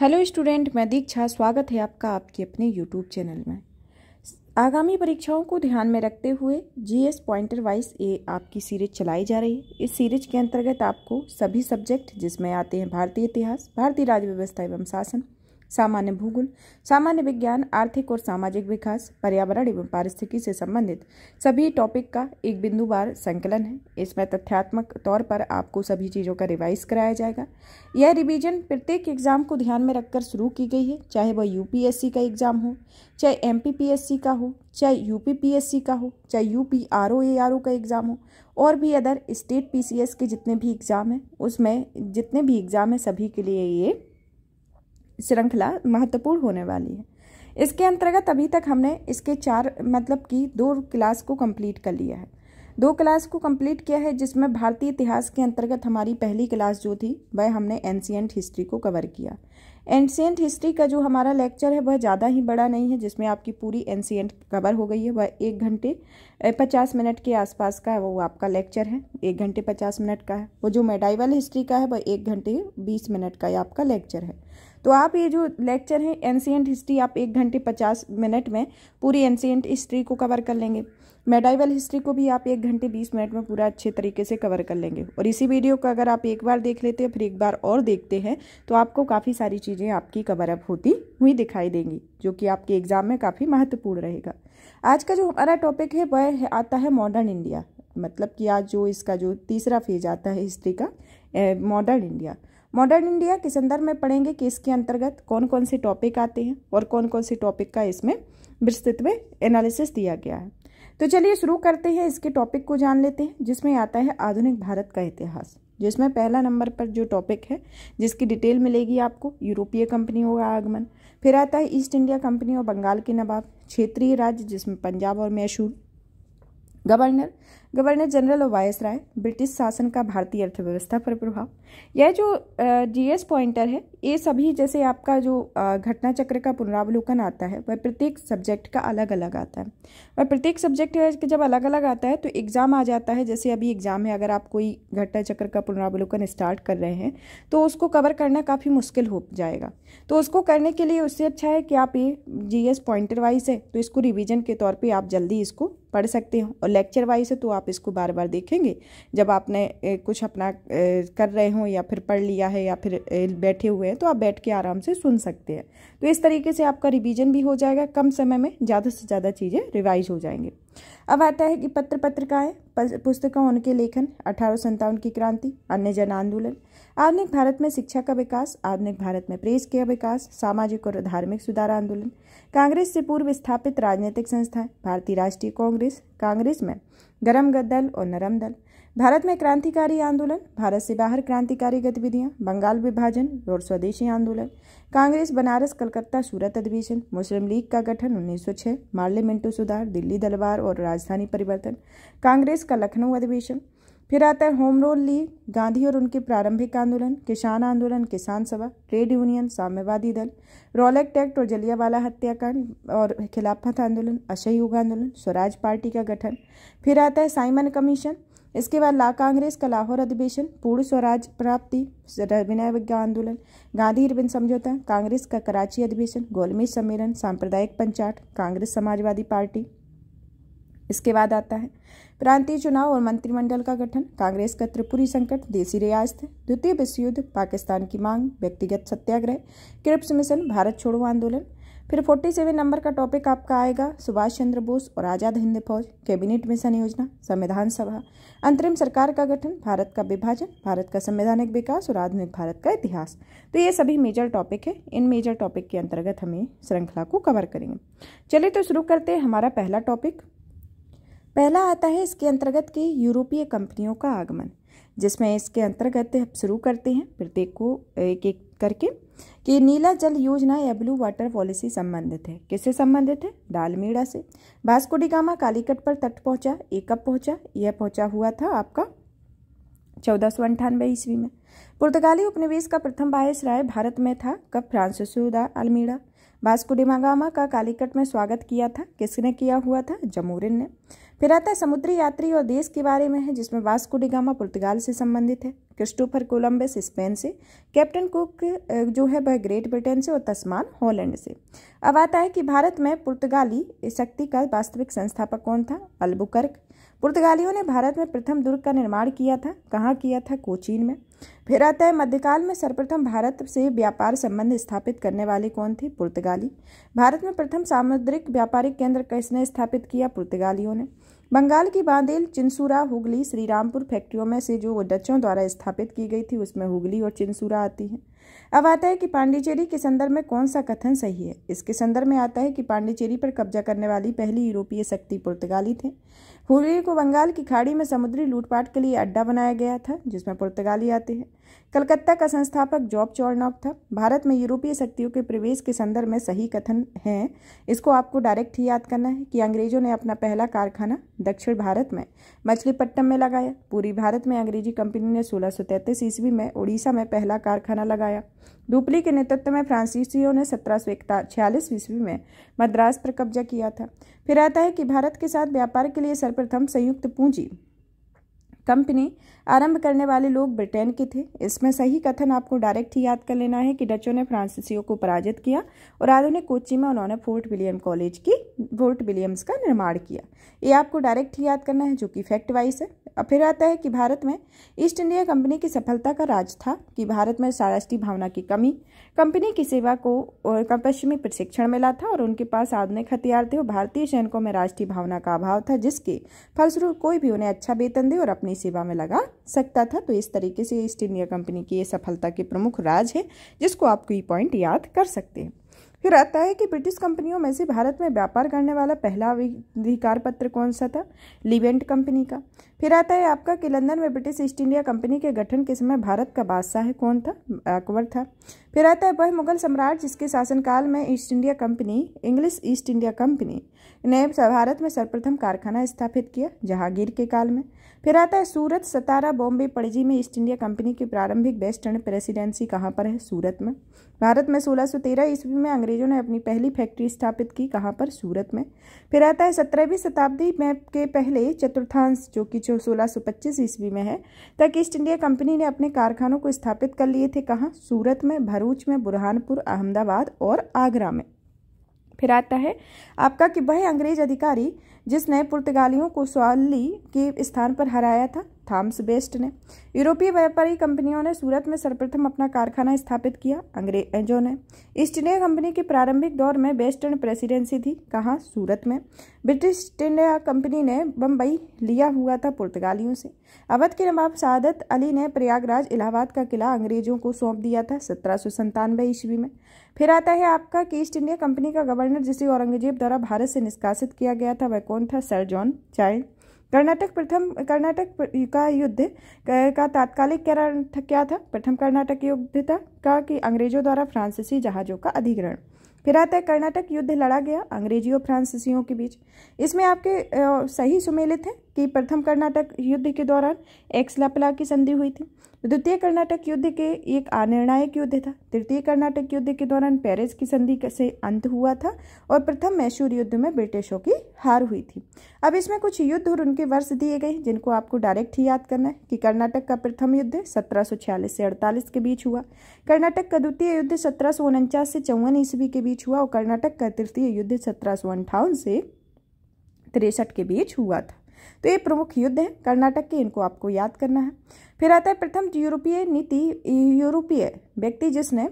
hello student मैं दीक्षा स्वागत है आपका आपके अपने यूट्यूब चैनल में आगामी परीक्षाओं को ध्यान में रखते हुए जीएस पॉइंटर वाइज ए आपकी सीरीज चलाई जा रही है इस सीरीज के अंतर्गत आपको सभी सब्जेक्ट जिसमें आते हैं भारतीय इतिहास भारतीय राज्य व्यवस्था एवं शासन सामान्य भूगोल सामान्य विज्ञान आर्थिक और सामाजिक विकास पर्यावरण एवं पारिस्थितिकी से संबंधित सभी टॉपिक का एक बिंदुवार संकलन है इसमें तथ्यात्मक तौर पर आपको सभी चीज़ों का रिवाइज कराया जाएगा यह रिवीजन प्रत्येक एग्जाम को ध्यान में रखकर शुरू की गई है चाहे वह यू का एग्जाम हो चाहे एम का हो चाहे यू का हो चाहे U P R O A R O का एग्ज़ाम हो और भी अदर स्टेट पी के जितने भी एग्ज़ाम हैं उसमें जितने भी एग्ज़ाम हैं सभी के लिए ये श्रृंखला महत्वपूर्ण होने वाली है इसके अंतर्गत अभी तक हमने इसके चार मतलब कि दो क्लास को कंप्लीट कर लिया है दो क्लास को कंप्लीट किया है जिसमें भारतीय इतिहास के अंतर्गत हमारी पहली क्लास जो थी वह हमने एंशियंट हिस्ट्री को कवर किया एंशियंट हिस्ट्री का जो हमारा लेक्चर है वह ज़्यादा ही बड़ा नहीं है जिसमें आपकी पूरी एंशियंट कवर हो गई है वह एक घंटे पचास मिनट के आसपास का वो आपका लेक्चर है एक घंटे पचास मिनट का है वो जो मेडाइवल हिस्ट्री का है वह एक घंटे बीस मिनट का आपका लेक्चर है तो आप ये जो लेक्चर है एंशियंट हिस्ट्री आप एक घंटे पचास मिनट में पूरी एंशियंट हिस्ट्री को कवर कर लेंगे मेडाइवल हिस्ट्री को भी आप एक घंटे बीस मिनट में पूरा अच्छे तरीके से कवर कर लेंगे और इसी वीडियो को अगर आप एक बार देख लेते हैं फिर एक बार और देखते हैं तो आपको काफ़ी सारी चीज़ें आपकी कवर अप होती हुई दिखाई देंगी जो कि आपके एग्जाम में काफ़ी महत्वपूर्ण रहेगा आज का जो हमारा टॉपिक है वह है, आता है मॉडर्न इंडिया मतलब कि आज जो इसका जो तीसरा फेज आता है हिस्ट्री का मॉडर्न इंडिया मॉडर्न इंडिया के संदर्भ में पढ़ेंगे कि इसके अंतर्गत कौन कौन से टॉपिक आते हैं और कौन कौन से टॉपिक का इसमें विस्तृत में एनालिसिस दिया गया है तो चलिए शुरू करते हैं इसके टॉपिक को जान लेते हैं जिसमें आता है आधुनिक भारत का इतिहास जिसमें पहला नंबर पर जो टॉपिक है जिसकी डिटेल मिलेगी आपको यूरोपीय कंपनियों का आगमन फिर आता है ईस्ट इंडिया कंपनी और बंगाल के नवाब क्षेत्रीय राज्य जिसमें पंजाब और मैशूर गवर्नर गवर्नर जनरल और वायस राय ब्रिटिश शासन का भारतीय अर्थव्यवस्था पर प्रभाव यह जो जीएस पॉइंटर है ये सभी जैसे आपका जो घटना चक्र का पुनरावलोकन आता है वह प्रत्येक सब्जेक्ट का अलग अलग आता है वह प्रत्येक सब्जेक्ट जब अलग अलग आता है तो एग्ज़ाम आ जाता है जैसे अभी एग्ज़ाम है अगर आप कोई घटना चक्र का पुनरावलोकन स्टार्ट कर रहे हैं तो उसको कवर करना काफ़ी मुश्किल हो जाएगा तो उसको करने के लिए उससे अच्छा है कि आप ये जी पॉइंटर वाइज है तो इसको रिविज़न के तौर पर आप जल्दी इसको पढ़ सकते हो और लेक्चर वाइज है तो आप इसको बार बार देखेंगे जब आपने कुछ अपना कर रहे हो हो या फिर पढ़ लिया है या फिर बैठे हुए हैं तो आप बैठ के आराम से सुन सकते हैं तो इस तरीके से आपका रिवीजन भी हो जाएगा कम समय में ज़्यादा से ज़्यादा चीज़ें रिवाइज हो जाएंगे अब आता है कि पत्र पत्रिकाएँ पुस्तकों उनके लेखन अठारह की क्रांति अन्य जन आंदोलन आधुनिक भारत में शिक्षा का विकास आधुनिक भारत में प्रेस का विकास सामाजिक और धार्मिक सुधार आंदोलन कांग्रेस से पूर्व स्थापित राजनीतिक संस्थाएं भारतीय राष्ट्रीय कांग्रेस कांग्रेस में गरम दल और नरम दल भारत में क्रांतिकारी आंदोलन भारत से बाहर क्रांतिकारी गतिविधियां बंगाल विभाजन और स्वदेशी आंदोलन कांग्रेस बनारस कलकत्ता सूरत अधिवेशन मुस्लिम लीग का गठन उन्नीस सौ छः पार्लियामेंटो सुधार दिल्ली दरबार और राजधानी परिवर्तन कांग्रेस का लखनऊ अधिवेशन फिर आता है होम रोल लीग गांधी और उनके प्रारंभिक आंदोलन किसान आंदोलन किसान सभा ट्रेड यूनियन साम्यवादी दल रोलेक्ट एक्ट और जलियावाला हत्याकांड और खिलाफत आंदोलन असहयोग आंदोलन स्वराज पार्टी का गठन फिर आता है साइमन कमीशन इसके बाद ला कांग्रेस का लाहौर अधिवेशन पूर्ण स्वराज प्राप्ति विनय विज्ञान आंदोलन गांधी इरविन समझौता कांग्रेस का कराची अधिवेशन गोलमेज सम्मेलन सांप्रदायिक पंचायत कांग्रेस समाजवादी पार्टी इसके बाद आता है प्रांतीय चुनाव और मंत्रिमंडल का गठन कांग्रेस का त्रिपुरी संकट देसी रियासत द्वितीय विश्व युद्ध पाकिस्तान की मांग व्यक्तिगत सत्याग्रह क्रिप्स मिशन भारत छोड़ो आंदोलन फिर 47 नंबर का टॉपिक आपका आएगा सुभाष चंद्र बोस और आज़ाद हिंद फौज कैबिनेट मिशन योजना संविधान सभा अंतरिम सरकार का गठन भारत का विभाजन भारत का संवैधानिक विकास और आधुनिक भारत का इतिहास तो ये सभी मेजर टॉपिक है इन मेजर टॉपिक के अंतर्गत हमें श्रृंखला को कवर करेंगे चलिए तो शुरू करते हैं हमारा पहला टॉपिक पहला आता है इसके अंतर्गत की यूरोपीय कंपनियों का आगमन जिसमें इसके अंतर्गत शुरू करते हैं प्रत्येक को एक एक करके कि नीला जल योजना या ब्लू वाटर पॉलिसी संबंधित है किससे संबंधित है दालमेड़ा से वास्को डिगामा कालीकट पर तट पहुंचा एक कब पहुंचा यह पहुंचा हुआ था आपका चौदह सौ अंठानवे ईस्वी में पुर्तगाली उपनिवेश का प्रथम बायस राय भारत में था कब फ्रांसिसो दा अल्मीड़ा वास्को डिमागामा का कालीकट में स्वागत किया था किसने किया हुआ था जमूरिन ने फिर आता है समुद्री यात्री और देश के बारे में है जिसमें वास्को डिगामा पुर्तगाल से संबंधित है क्रिस्टोफर कोलम्बस स्पेन से कैप्टन कुक जो है वह ग्रेट ब्रिटेन से और तस्मान हॉलैंड से अब आता है कि भारत में पुर्तगाली शक्ति का वास्तविक संस्थापक कौन था अल्बुकर्क पुर्तगालियों ने भारत में प्रथम दुर्ग का निर्माण किया था कहाँ किया था कोचीन में फिर आता है मध्यकाल में सर्वप्रथम भारत से व्यापार संबंध स्थापित करने वाले कौन थे पुर्तगाली भारत में प्रथम सामुद्रिक व्यापारिक केंद्र किसने स्थापित किया पुर्तगालियों ने बंगाल की बांदेल चिंसूरा हुगली श्रीरामपुर फैक्ट्रियों में से जो डचों द्वारा स्थापित की गई थी उसमें हुगली और चिंसूरा आती है अब आता है कि पांडिचेरी के संदर्भ में कौन सा कथन सही है इसके संदर्भ में आता है कि पांडिचेरी पर कब्जा करने वाली पहली यूरोपीय शक्ति पुर्तगाली थे हुगली को बंगाल की खाड़ी में समुद्री लूटपाट के लिए अड्डा बनाया गया था जिसमें पुर्तगाली आते हैं कलकत्ता का संस्थापक जॉब चौरनॉक था भारत में यूरोपीय शक्तियों के प्रवेश के संदर्भ में सही कथन है इसको आपको डायरेक्ट ही याद करना है कि अंग्रेजों ने अपना पहला कारखाना दक्षिण भारत में मछलीपट्टम में लगाया पूरी भारत में अंग्रेजी कंपनी ने सोलह सौ ईस्वी में उड़ीसा में पहला कारखाना लगाया डुपली के नेतृत्व में फ्रांसीसियों ने सत्रह सौ ईस्वी में मद्रास पर कब्जा किया था फिर आता है कि भारत के साथ व्यापार के लिए सर्वप्रथम संयुक्त पूंजी कंपनी आरंभ करने वाले लोग ब्रिटेन के थे इसमें सही कथन आपको डायरेक्ट ही याद कर लेना है कि डचों ने फ्रांसीसियों को पराजित किया और आधुनिक कोची में उन्होंने फोर्ट विलियम कॉलेज की फोर्ट विलियम्स का निर्माण किया ये आपको डायरेक्ट ही याद करना है जो कि फैक्ट वाइज है अब फिर आता है कि भारत में ईस्ट इंडिया कंपनी की सफलता का राज था कि भारत में साराष्ट्रीय भावना की कमी कंपनी की सेवा को और पश्चिमी प्रशिक्षण मिला था और उनके पास आधुनिक हथियार थे और भारतीय सैनिकों में राष्ट्रीय भावना का अभाव था जिसके फलस्वरूप कोई भी उन्हें अच्छा वेतन दे और अपनी सेवा में लगा सकता था तो इस तरीके से ईस्ट इंडिया कंपनी की ये सफलता के प्रमुख राज है जिसको आपको ये पॉइंट याद कर सकते हैं फिर आता है कि ब्रिटिश कंपनियों में से भारत में व्यापार करने वाला पहला अधिकार पत्र कौन सा था लिवेंट कंपनी का फिर आता है आपका कि लंदन में ब्रिटिश ईस्ट इंडिया कंपनी के गठन के समय भारत का बादशाह कौन था अकबर था फिर आता है वह मुगल सम्राट जिसके शासनकाल में East India company English East India company ने भारत में सर्वप्रथम कारखाना स्थापित किया जहांगीर के काल में फिर आता है सूरत सतारा बॉम्बे पणजी में ईस्ट इंडिया कंपनी की प्रारंभिक वेस्टर्न प्रेसिडेंसी कहाँ पर है सूरत में भारत में सोलह तेरह ईस्वी में अंग्रेजों ने अपनी पहली फैक्ट्री स्थापित की कहाँ पर सूरत में फिर आता है सत्रहवीं शताब्दी में के पहले चतुर्थांश जो कि जो सोलह ईस्वी में है तक ईस्ट इंडिया कंपनी ने अपने कारखानों को स्थापित कर लिए थे कहाँ सूरत में भरू भरूच में बुरहानपुर अहमदाबाद और आगरा में फिर आता है आपका कि वह अंग्रेज अधिकारी जिसने पुर्तगालियों को स्वाली के स्थान पर हराया था थाम्स बेस्ट ने यूरोपीय व्यापारी कंपनियों ने सूरत में सर्वप्रथम अपना कारखाना स्थापित किया अंग्रेजों ने ईस्ट इंडिया कंपनी के प्रारंभिक दौर में बेस्टर्न प्रेसिडेंसी थी कहाँ सूरत में ब्रिटिश ईस्ट इंडिया कंपनी ने बम्बई लिया हुआ था पुर्तगालियों से अवध के नवाब सादत अली ने प्रयागराज इलाहाबाद का किला अंग्रेजों को सौंप दिया था सत्रह सौ ईस्वी में फिर आता है आपका कि ईस्ट इंडिया कंपनी का गवर्नर जिसे औरंगजेब द्वारा भारत से निष्कासित किया गया था वह कौन था सर जॉन चाइल्ड कर्नाटक प्रथम कर्नाटक का युद्ध का तात्कालिक कारण क्या था प्रथम कर्नाटक युद्ध था का कि अंग्रेजों द्वारा फ्रांसीसी जहाज़ों का अधिग्रहण फिर आता है कर्नाटक युद्ध लड़ा गया अंग्रेजी और फ्रांसीसियों के बीच इसमें आपके सही सुमेलित है कि प्रथम कर्नाटक युद्ध के दौरान एक्सलापला की संधि हुई थी द्वितीय कर्नाटक युद्ध के एक अनिर्णायक युद्ध था तृतीय कर्नाटक युद्ध के दौरान पेरिस की संधि से अंत हुआ था और प्रथम मैसूर युद्ध में ब्रिटिशों की हार हुई थी अब इसमें कुछ युद्ध और उनके वर्ष दिए गए जिनको आपको डायरेक्ट ही याद करना है कि कर्नाटक का प्रथम युद्ध सत्रह से अड़तालीस के बीच हुआ कर्नाटक का द्वितीय युद्ध सत्रह से चौवन ईस्वी के बीच हुआ और कर्नाटक का तृतीय युद्ध सत्रह से तिरसठ के बीच हुआ था तो ये प्रमुख युद्ध हैं कर्नाटक के इनको आपको याद करना है फिर आता है प्रथम यूरोपीय नीति यूरोपीय व्यक्ति जिसने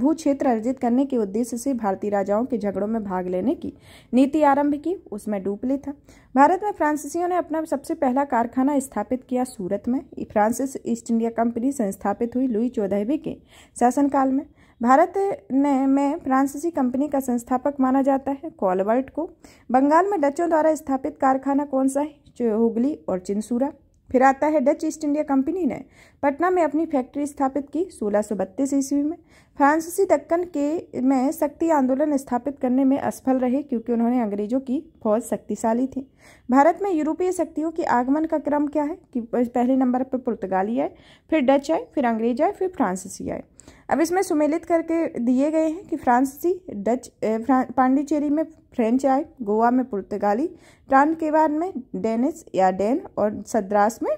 भू क्षेत्र अर्जित करने के उद्देश्य से भारतीय राजाओं के झगड़ों में भाग लेने की नीति आरंभ की उसमें ली था भारत में फ्रांसीसियों ने अपना सबसे पहला कारखाना स्थापित किया सूरत में फ्रांसिस ईस्ट इंडिया कंपनी संस्थापित हुई लुई चौदहवीं के शासनकाल में भारत ने में फ्रांसीसी कंपनी का संस्थापक माना जाता है कॉलवर्ट को बंगाल में डचों द्वारा स्थापित कारखाना कौन सा है हुगली और चिंसूरा फिर आता है डच ईस्ट इंडिया कंपनी ने पटना में अपनी फैक्ट्री स्थापित की बत्तीस ईस्वी में फ्रांसीसी दक्कन के में शक्ति आंदोलन स्थापित करने में असफल रहे क्योंकि उन्होंने अंग्रेजों की फौज शक्तिशाली थी भारत में यूरोपीय शक्तियों के आगमन का क्रम क्या है कि पहले नंबर पर पुर्तगाली आए फिर डच आए फिर अंग्रेज आए फिर फ्रांसीसी आए अब इसमें सुमेलित करके दिए गए हैं कि फ्रांसीसी डच पांडिचेरी में फ्रेंच आए गोवा में पुर्तगाली बाद में डेनिस या डेन और सद्रास में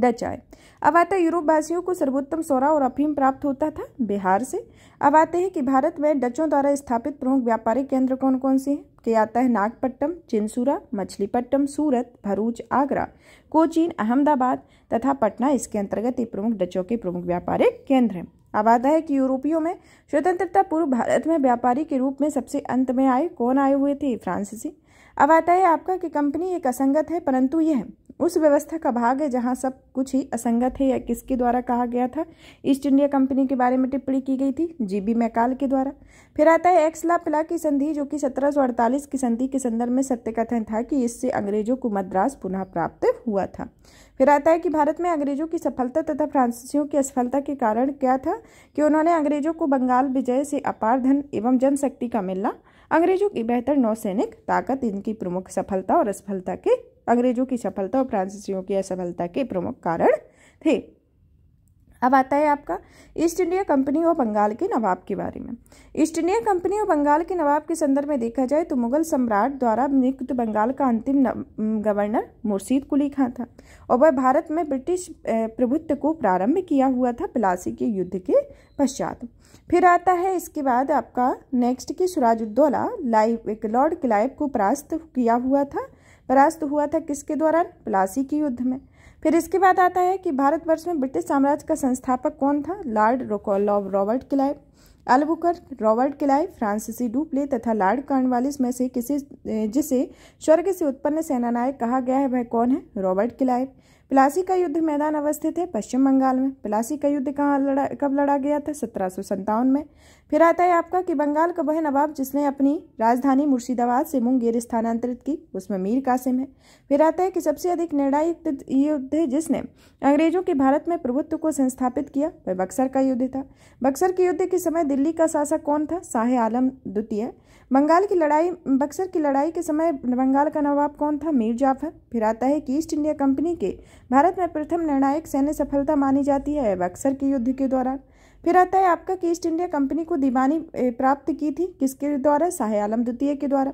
डच आए अब आता यूरोप वासियों को सर्वोत्तम सोरा और अफीम प्राप्त होता था बिहार से अब आते हैं कि भारत में डचों द्वारा स्थापित प्रमुख व्यापारिक केंद्र कौन कौन से हैं के आता है नागपट्टम चिंसूरा मछलीपट्टम सूरत भरूच आगरा कोचीन अहमदाबाद तथा पटना इसके अंतर्गत ये प्रमुख डचों के प्रमुख व्यापारिक केंद्र हैं अब आता है कि यूरोपियों में स्वतंत्रता पूर्व भारत में व्यापारी के रूप में सबसे अंत में आए कौन आए हुए थे फ्रांसीसी अब आता है आपका कि कंपनी एक असंगत है परंतु यह उस व्यवस्था का भाग है जहां सब कुछ ही असंगत है या किसके द्वारा कहा गया था ईस्ट इंडिया कंपनी के बारे में टिप्पणी की गई थी जीबी मैकाल के द्वारा फिर आता है एक्सला पिला की संधि जो कि 1748 की संधि के संदर्भ में सत्य कथन था कि इससे अंग्रेजों को मद्रास पुनः प्राप्त हुआ था फिर आता है कि भारत में अंग्रेजों की सफलता तथा फ्रांसीसियों की असफलता के कारण क्या था कि उन्होंने अंग्रेजों को बंगाल विजय से अपार धन एवं जनशक्ति का मिलना अंग्रेजों की बेहतर नौसैनिक ताकत इनकी प्रमुख सफलता और असफलता के अंग्रेजों की सफलता और फ्रांसीसियों की असफलता के प्रमुख कारण थे अब आता है आपका ईस्ट इंडिया कंपनी और बंगाल के नवाब के बारे में ईस्ट इंडिया कंपनी और बंगाल के नवाब के संदर्भ में देखा जाए तो मुगल सम्राट द्वारा नियुक्त बंगाल का अंतिम गवर्नर मुर्शीद कुली खां था और वह भारत में ब्रिटिश प्रभुत्व को प्रारंभ किया हुआ था प्लासी के युद्ध के पश्चात फिर आता है इसके बाद आपका नेक्स्ट की सुराजुद्दौला लाइव एक लॉर्ड क्लाइव को परास्त किया हुआ था परास्त हुआ था किसके दौरान प्लासी के युद्ध में फिर इसके बाद आता है कि भारतवर्ष में ब्रिटिश साम्राज्य का संस्थापक कौन था लॉर्ड रोकोलॉव Robert Clive Albuquerque Robert Clive फ्रांसिसी डुप्ले तथा लॉर्ड कार्नवालिस में से किसी जिसे स्वर्ग से उत्पन्न सेनानायक कहा गया है वह कौन है रॉबर्ट क्लाइव प्लासी का युद्ध मैदान अवस्थित है पश्चिम बंगाल में प्लासी का युद्ध कहाँ लड़ा कब लड़ा गया था सत्रह में फिर आता है आपका कि बंगाल का वह नवाब जिसने अपनी राजधानी मुर्शिदाबाद से मुंगेर स्थानांतरित की उसमें मीर कासिम है फिर आता है कि सबसे अधिक निर्णायक युद्ध जिसने अंग्रेजों के भारत में प्रभुत्व को संस्थापित किया वह बक्सर का युद्ध था बक्सर के युद्ध के समय दिल्ली का शासक कौन था शाह आलम द्वितीय बंगाल की लड़ाई बक्सर की लड़ाई के समय बंगाल का नवाब कौन था मीर जाफर फिर आता है कि ईस्ट इंडिया कंपनी के भारत में प्रथम निर्णायक सैन्य सफलता मानी जाती है बक्सर के युद्ध के दौरान फिर आता है आपका कि ईस्ट इंडिया कंपनी को दीवानी प्राप्त की थी किसके द्वारा शाह आलम द्वितीय के द्वारा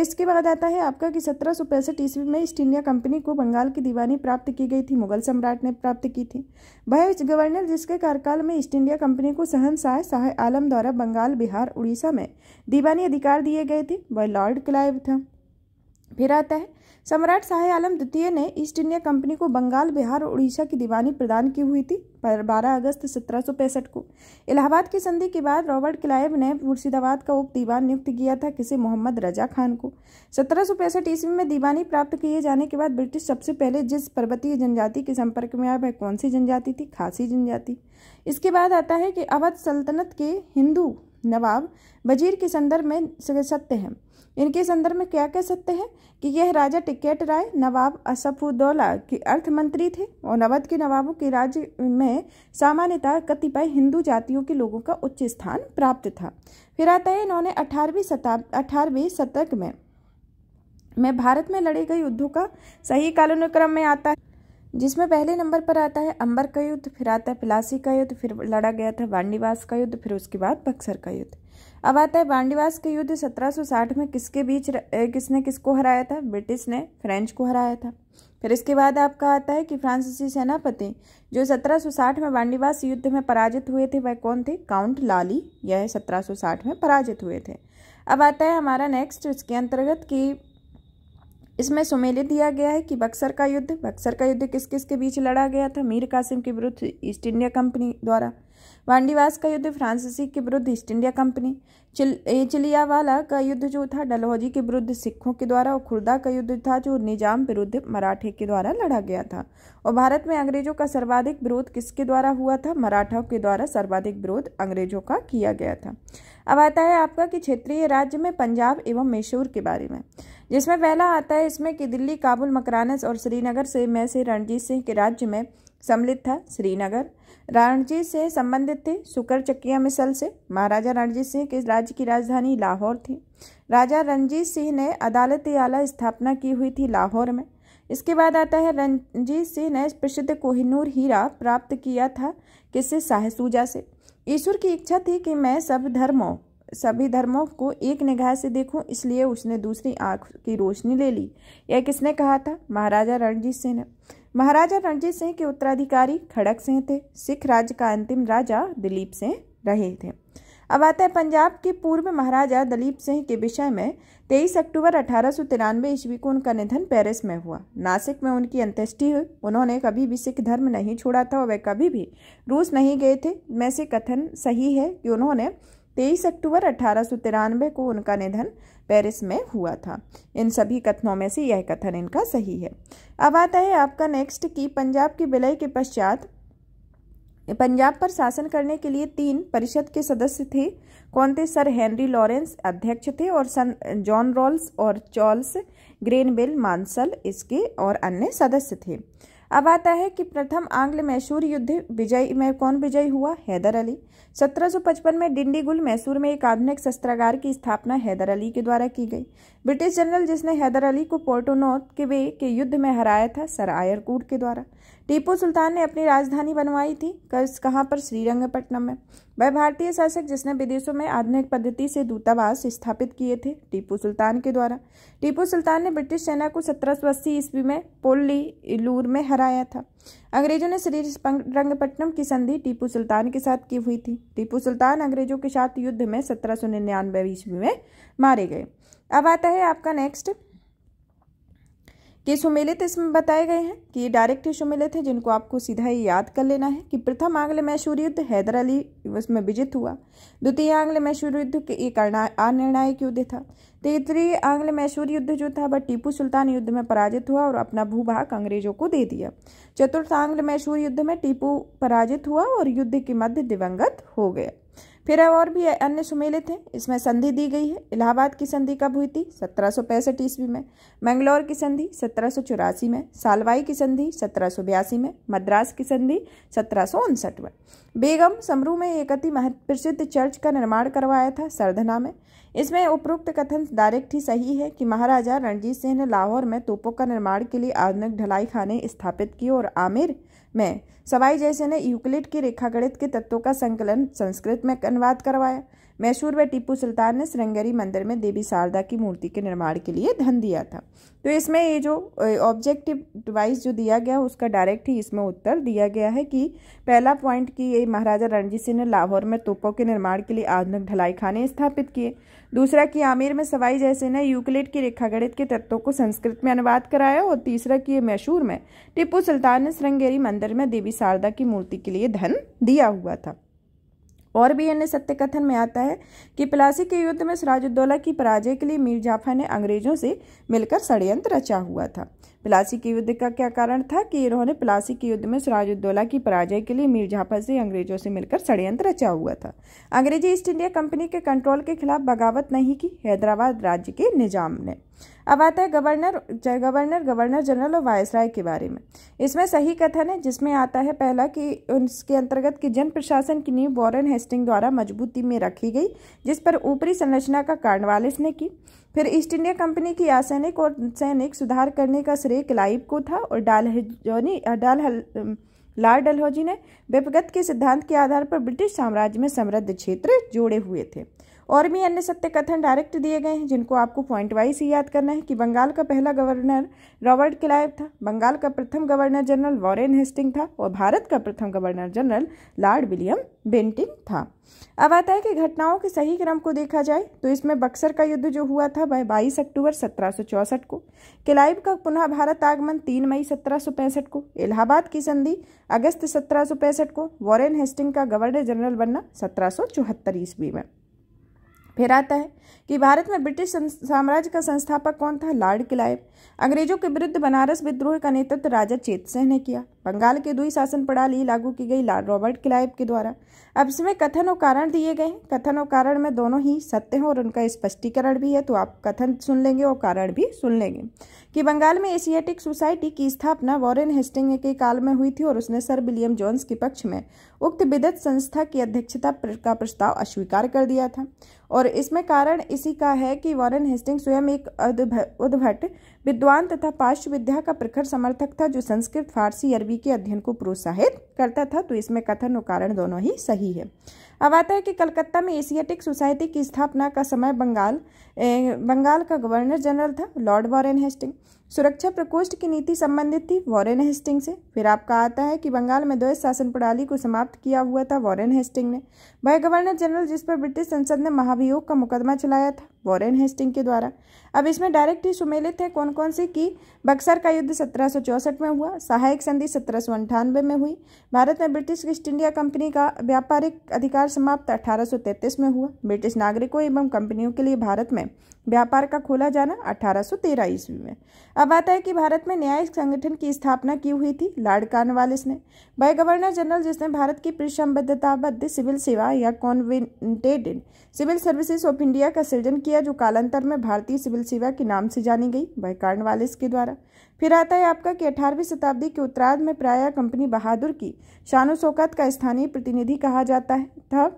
इसके बाद आता है आपका कि सत्रह सौ पैंसठ ईस्वी में ईस्ट इंडिया कंपनी को बंगाल की दीवानी प्राप्त की गई थी मुगल सम्राट ने प्राप्त की थी वह गवर्नर जिसके कार्यकाल में ईस्ट इंडिया कंपनी को शाह शाह आलम द्वारा बंगाल बिहार उड़ीसा में दीवानी अधिकार दिए गए थे वह लॉर्ड क्लाइव था फिर आता है सम्राट शाह आलम द्वितीय ने ईस्ट इंडिया कंपनी को बंगाल बिहार और उड़ीसा की दीवानी प्रदान की हुई थी पर 12 अगस्त सत्रह को इलाहाबाद की संधि के बाद रॉबर्ट क्लाइव ने मुर्शिदाबाद का उप दीवान नियुक्त किया था किसी मोहम्मद रजा खान को सत्रह ईस्वी में दीवानी प्राप्त किए जाने के बाद ब्रिटिश सबसे पहले जिस पर्वतीय जनजाति के संपर्क में आया वह कौन सी जनजाति थी खासी जनजाति इसके बाद आता है कि अवध सल्तनत के हिंदू नवाब वजीर के संदर्भ में सत्य हैं इनके संदर्भ में क्या कह सकते हैं कि यह राजा टिकेट राय नवाब असफुद्दौला के अर्थ मंत्री थे और नवद के नवाबों के राज्य में सामान्यतः कतिपय हिंदू जातियों के लोगों का उच्च स्थान प्राप्त था फिर आता है इन्होंने अठारहवीं शताब अठारहवीं शतक में मैं भारत में लड़े गए युद्धों का सही कालानुक्रम में आता है जिसमें पहले नंबर पर आता है अंबर का युद्ध फिर आता है पिलासी का युद्ध फिर लड़ा गया था वांडीवास का युद्ध फिर उसके बाद बक्सर का युद्ध अब आता है वांडीवास का युद्ध 1760 में किसके बीच र, किसने किसको हराया था ब्रिटिश ने फ्रेंच को हराया था फिर इसके बाद आपका आता है कि फ्रांसीसी सेनापति जो 1760 में वांडीवास युद्ध में पराजित हुए थे वह कौन थे काउंट लाली यह 1760 में पराजित हुए थे अब आता है हमारा नेक्स्ट इसके अंतर्गत कि इसमें सुमेलित दिया गया है कि बक्सर का युद्ध बक्सर का युद्ध किस किस के बीच लड़ा गया था मीर कासिम के विरुद्ध ईस्ट इंडिया कंपनी द्वारा वांडीवास का युद्ध फ्रांसीसी के विरुद्ध ईस्ट इंडिया कंपनी चिल चिलियावाला का युद्ध जो था डलहौजी के विरुद्ध सिखों के द्वारा और खुर्दा का युद्ध था जो निजाम विरुद्ध मराठे के द्वारा लड़ा गया था और भारत में अंग्रेजों का सर्वाधिक विरोध किसके द्वारा हुआ था मराठाओं के द्वारा सर्वाधिक विरोध अंग्रेजों का किया गया था अब आता है आपका कि क्षेत्रीय राज्य में पंजाब एवं मैसूर के बारे में जिसमें पहला आता है इसमें कि दिल्ली काबुल मकरानस और श्रीनगर से में से रणजीत सिंह के राज्य में सम्मिलित था श्रीनगर रणजीत से संबंधित थे सुकर चक्किया मिसल से महाराजा रणजीत सिंह के राज्य की राजधानी लाहौर थी राजा रणजीत सिंह ने अदालत आला स्थापना की हुई थी लाहौर में इसके बाद आता है रणजीत सिंह ने प्रसिद्ध कोहिनूर हीरा प्राप्त किया था किससे साहसूजा से ईश्वर की इच्छा थी कि मैं सब धर्मों सभी धर्मों को एक निगाह से देखूं इसलिए उसने दूसरी आंख की रोशनी ले ली यह किसने कहा था महाराजा रणजीत सिंह ने महाराजा रणजीत सिंह के उत्तराधिकारी खड़क सिंह थे सिख राज्य का अंतिम राजा दिलीप सिंह रहे थे अब आते हैं पंजाब के पूर्व महाराजा दिलीप सिंह के विषय में तेईस अक्टूबर अठारह ईस्वी को उनका निधन पेरिस में हुआ नासिक में उनकी अंत्येष्टि हुई उन्होंने कभी भी सिख धर्म नहीं छोड़ा था और वह कभी भी रूस नहीं गए थे में से कथन सही है कि उन्होंने तेईस अक्टूबर अठारह को उनका निधन पेरिस में हुआ था इन सभी कथनों में से यह कथन इनका सही है अब आता है आपका नेक्स्ट कि पंजाब के विलय के पश्चात पंजाब पर शासन करने के लिए तीन परिषद के सदस्य थे कौन थे सर हेनरी लॉरेंस अध्यक्ष थे और सन जॉन रॉल्स और चार्ल्स ग्रेनबेल मानसल इसके और अन्य सदस्य थे अब आता है कि प्रथम आंग्ल मैसूर युद्ध विजयी में कौन विजयी हुआ हैदर अली 1755 में डिंडीगुल मैसूर में एक आधुनिक शस्त्रागार की स्थापना हैदर अली के द्वारा की गई ब्रिटिश जनरल जिसने हैदर अली को पोर्टोनोत के वे के युद्ध में हराया था सर आयरकूट के द्वारा टीपू सुल्तान ने अपनी राजधानी बनवाई थी कहाँ पर श्रीरंगपट्टनम में वह भारतीय शासक जिसने विदेशों में आधुनिक पद्धति से दूतावास स्थापित किए थे टीपू सुल्तान के द्वारा टीपू सुल्तान ने ब्रिटिश सेना को सत्रह सौ अस्सी ईस्वी में पोल्लीलूर में हराया था अंग्रेजों ने श्री रंगपट्टनम की संधि टीपू सुल्तान के साथ की हुई थी टीपू सुल्तान अंग्रेजों के साथ युद्ध में सत्रह सौ निन्यानवे ईस्वी में मारे गए अब आता है आपका नेक्स्ट के सुमेलित तो इसमें बताए गए हैं कि ये डायरेक्ट ही सुमेलित है जिनको आपको सीधा ही याद कर लेना है कि प्रथम आंग्ल मैशूर युद्ध हैदर अली उसमें विजित हुआ द्वितीय आंग्ल मैशूर युद्ध के एक अनिर्णायक युद्ध था तीसरी आंग्ल मैशूर युद्ध जो था वह टीपू सुल्तान युद्ध में पराजित हुआ और अपना भूभाग अंग्रेजों को दे दिया चतुर्थ आंग्ल मैशूर युद्ध में टीपू पराजित हुआ और युद्ध के मध्य दिवंगत हो गया फिर और भी अन्य सुमेले थे इसमें संधि दी गई है इलाहाबाद की संधि कब हुई थी सत्रह सौ पैंसठ ईस्वी में मैंगलोर की संधि सत्रह सौ चौरासी में सालवाई की संधि सत्रह सौ बयासी में मद्रास की संधि सत्रह सौ उनसठ में बेगम समरू में एक अति प्रसिद्ध चर्च का निर्माण करवाया था सरधना में इसमें उपरोक्त कथन डायरेक्ट ही सही है कि महाराजा रणजीत सिंह ने लाहौर में तोपों का निर्माण के लिए आधुनिक ढलाई खाने स्थापित किए और आमिर में सवाई जैसे ने यूक्लिड की रेखागणित के तत्वों का संकलन संस्कृत में अनुवाद करवाया मैसूर व टीपू सुल्तान ने श्रृंगेरी मंदिर में देवी शारदा की मूर्ति के निर्माण के लिए धन दिया था तो इसमें ये जो ऑब्जेक्टिव डिवाइस जो दिया गया उसका डायरेक्ट ही इसमें उत्तर दिया गया है कि पहला पॉइंट कि ये महाराजा रणजीत सिंह ने लाहौर में तोपों के निर्माण के लिए आधुनिक ढलाई खाने स्थापित किए दूसरा कि आमिर में सवाई जैसे ने यूक्लिड की रेखागणित के तत्वों को संस्कृत में अनुवाद कराया और तीसरा कि मैशूर में टिप्पू सुल्तान ने श्रृंगेरी मंदिर में देवी शारदा की मूर्ति के लिए धन दिया हुआ था और भी अन्य सत्य कथन में आता है कि प्लासी के युद्ध में सराजुद्दौला की पराजय के लिए मीर जाफर ने अंग्रेजों से मिलकर षडयंत्र रचा हुआ था प्लासी के युद्ध का क्या कारण था कि इन्होंने प्लासी के युद्ध में सिराजुद्दौला की पराजय के लिए मीर जाफर से अंग्रेजों से मिलकर षड्यंत्र रचा हुआ था अंग्रेजी ईस्ट इंडिया कंपनी के कंट्रोल के खिलाफ बगावत नहीं की हैदराबाद राज्य के निजाम ने अब आता है गवर्नर गवर्नर गवर्नर जनरल और वायसराय के बारे में इसमें सही कथन है जिसमें आता है पहला कि उसके अंतर्गत की जन प्रशासन की नींव वॉरन हेस्टिंग द्वारा मजबूती में रखी गई जिस पर ऊपरी संरचना का कार्नवालिस ने की फिर ईस्ट इंडिया कंपनी की असैनिक और सैनिक सुधार करने का श्रेय क्लाइव को था और डालहजोनी डाल लार डलहौजी ने व्यपगत के सिद्धांत के आधार पर ब्रिटिश साम्राज्य में समृद्ध क्षेत्र जोड़े हुए थे और भी अन्य सत्य कथन डायरेक्ट दिए गए हैं जिनको आपको पॉइंट वाइज ही याद करना है कि बंगाल का पहला गवर्नर रॉबर्ट क्लाइव था बंगाल का प्रथम गवर्नर जनरल वॉरेन हेस्टिंग था और भारत का प्रथम governor general lord William Bentinck था अब आता है कि घटनाओं के सही क्रम को देखा जाए तो इसमें बक्सर का युद्ध जो हुआ था वह बाईस अक्टूबर सत्रह को किलाइब का पुनः भारत आगमन तीन मई सत्रह को इलाहाबाद की संधि अगस्त सत्रह को वॉरेन हेस्टिंग का गवर्नर जनरल बनना सत्रह ईस्वी में फिर आता है कि भारत में ब्रिटिश साम्राज्य का संस्थापक कौन था लॉर्ड क्लाइव अंग्रेजों के विरुद्ध बनारस विद्रोह का नेतृत्व राजा चेत सिंह ने किया बंगाल के दुई शासन प्रणाली लागू की गई लॉर्ड रॉबर्ट क्लाइव के द्वारा अब इसमें कथन और कारण दिए गए कथन और कारण में दोनों ही सत्य हैं और उनका स्पष्टीकरण भी है तो आप कथन सुन लेंगे और कारण भी सुन लेंगे कि बंगाल में एशियाटिक सोसाइटी की स्थापना वॉरेन हेस्टिंग के काल में हुई थी और उसने सर विलियम जोन्स के पक्ष में उक्त विदत संस्था की अध्यक्षता का प्रस्ताव अस्वीकार कर दिया था और इसमें कारण इसी का है कि वॉरेन हेस्टिंग स्वयं एक उद्भट विद्वान तथा पाश्च विद्या का प्रखर समर्थक था जो संस्कृत फारसी अरबी के अध्ययन को प्रोत्साहित करता था तो इसमें कथन और कारण दोनों ही सही है अब आता है कि कलकत्ता में एशियाटिक सोसाइटी की स्थापना का समय बंगाल ए, बंगाल का गवर्नर जनरल था लॉर्ड वॉरेन हेस्टिंग सुरक्षा प्रकोष्ठ की नीति संबंधित थी वॉरेन हेस्टिंग से फिर आपका आता है कि बंगाल में द्वैत शासन प्रणाली को समाप्त किया हुआ था वॉरेन हेस्टिंग ने वह गवर्नर जनरल जिस पर ब्रिटिश संसद ने महाभियोग का मुकदमा चलाया था वॉरेन हेस्टिंग के द्वारा अब इसमें डायरेक्ट ही सुमेलित है कौन कौन से कि बक्सर का युद्ध सत्रह में हुआ सहायक संधि सत्रह में हुई भारत में ब्रिटिश ईस्ट इंडिया कंपनी का व्यापारिक अधिकार समाप्त अठारह में हुआ ब्रिटिश नागरिकों एवं कंपनियों के लिए भारत में व्यापार का खोला जाना अठारह ईस्वी में अब आता है कि भारत में न्यायिक संगठन की स्थापना की हुई थी लार्ड कार्नवालिस ने वह गवर्नर जनरल जिसने भारत की प्रसंबद्धताबद्ध सिविल सेवा या covenanted civil services of India का सृजन किया जो कालांतर में भारतीय सिविल सेवा के नाम से जानी गई बाई कार्नवालिस के द्वारा फिर आता है आपका कि अठारहवीं शताब्दी के उत्तराध में प्राय कंपनी बहादुर की शान शौकत का स्थानीय प्रतिनिधि कहा जाता है था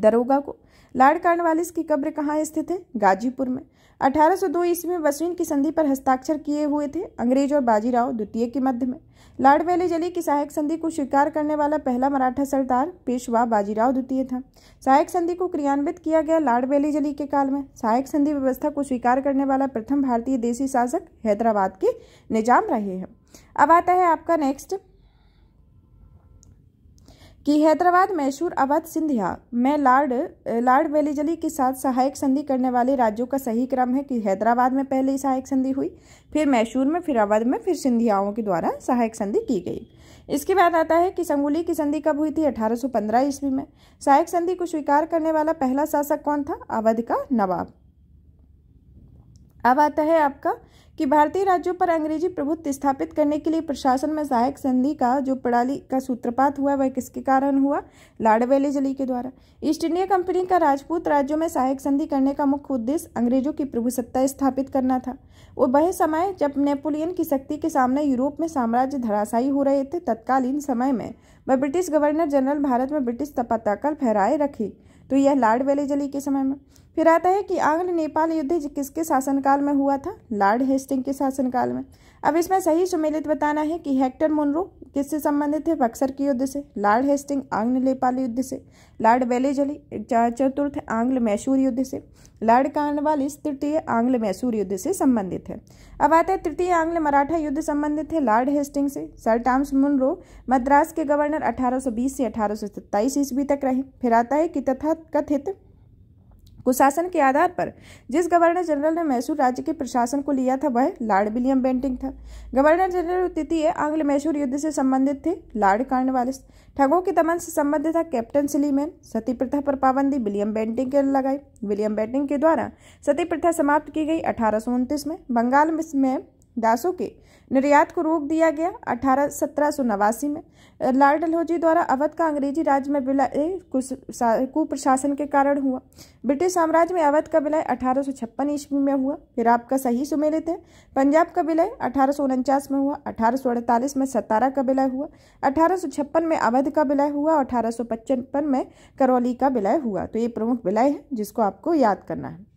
दरोगा को लाड कार्नवालिस की कब्र कहाँ स्थित है गाजीपुर में 1802 ईस्वी में बसवीन की संधि पर हस्ताक्षर किए हुए थे अंग्रेज और बाजीराव द्वितीय के मध्य में लाड जली की सहायक संधि को स्वीकार करने वाला पहला मराठा सरदार पेशवा बाजीराव द्वितीय था सहायक संधि को क्रियान्वित किया गया लाड जली के काल में सहायक संधि व्यवस्था को स्वीकार करने वाला प्रथम भारतीय देशी शासक हैदराबाद के निजाम रहे हैं अब आता है आपका नेक्स्ट कि हैदराबाद मैसूर अवध सिंधिया में लार्ड लार्ड वेलीजली के साथ सहायक संधि करने वाले राज्यों का सही क्रम है कि हैदराबाद में पहले सहायक संधि हुई फिर मैसूर में फिर अवध में फिर सिंधियाओं के द्वारा सहायक संधि की गई इसके बाद आता है कि संगुली की संधि कब हुई थी 1815 ईस्वी में सहायक संधि को स्वीकार करने वाला पहला शासक कौन था अवध का नवाब अब आता है आपका कि भारतीय राज्यों पर अंग्रेजी प्रभुत्व स्थापित करने के लिए प्रशासन में सहायक संधि का जो प्रणाली का सूत्रपात हुआ वह किसके कारण हुआ लाडवेले जली के द्वारा ईस्ट इंडिया कंपनी का राजपूत राज्यों में सहायक संधि करने का मुख्य उद्देश्य अंग्रेजों की प्रभुसत्ता स्थापित करना था वो वह समय जब नेपोलियन की शक्ति के सामने यूरोप में साम्राज्य धराशायी हो रहे थे तत्कालीन समय में वह ब्रिटिश गवर्नर जनरल भारत में ब्रिटिश पताका फहराए रखी तो यह लाड वेलेजली के समय में फिर आता है कि आंग्ल नेपाल युद्ध किसके शासनकाल में हुआ था लार्ड हेस्टिंग के शासनकाल में अब इसमें सही सुमेलित बताना है कि हेक्टर मुनरू किससे संबंधित है बक्सर के युद्ध से लॉर्ड हेस्टिंग आंग्ल नेपाल युद्ध से लॉर्ड बेलेजली चतुर्थ आंग्ल मैसूर युद्ध से लॉर्ड कार्नवाल इस तृतीय आंग्ल मैसूर युद्ध से संबंधित है अब आते हैं तृतीय आंग्ल मराठा युद्ध संबंधित है लॉर्ड हेस्टिंग से सर टॉम्स मुनरो मद्रास के गवर्नर अठारह से अठारह ईस्वी तक रहे फिर आता है कि तथा कथित कुशासन के आधार पर जिस गवर्नर जनरल ने मैसूर राज्य के प्रशासन को लिया था वह लॉर्ड विलियम बेंटिंग था गवर्नर जनरल तृतीय आंग्ल मैसूर युद्ध से संबंधित थे लॉर्ड कार्न ठगों के दमन से संबंधित था कैप्टन सिलीमैन सती प्रथा पर पाबंदी विलियम बेंटिंग के लगाई विलियम बेंटिंग के द्वारा सती प्रथा समाप्त की गई अठारह में बंगाल में दासों के निर्यात को रोक दिया गया अठारह सत्रह सौ नवासी में लाल डलहौजी द्वारा अवध का अंग्रेजी राज्य में विलय कुप्रशासन के कारण हुआ ब्रिटिश साम्राज्य में अवध का विलय अठारह सौ छप्पन ईस्वी में हुआ फिर आपका सही सुमेलित है पंजाब का विलय अठारह सौ उनचास में हुआ अठारह सौ अड़तालीस में सतारा का विलय हुआ अठारह सौ छप्पन में अवध का विलय हुआ और अठारह में करौली का विलय हुआ तो ये प्रमुख विलय है जिसको आपको याद करना है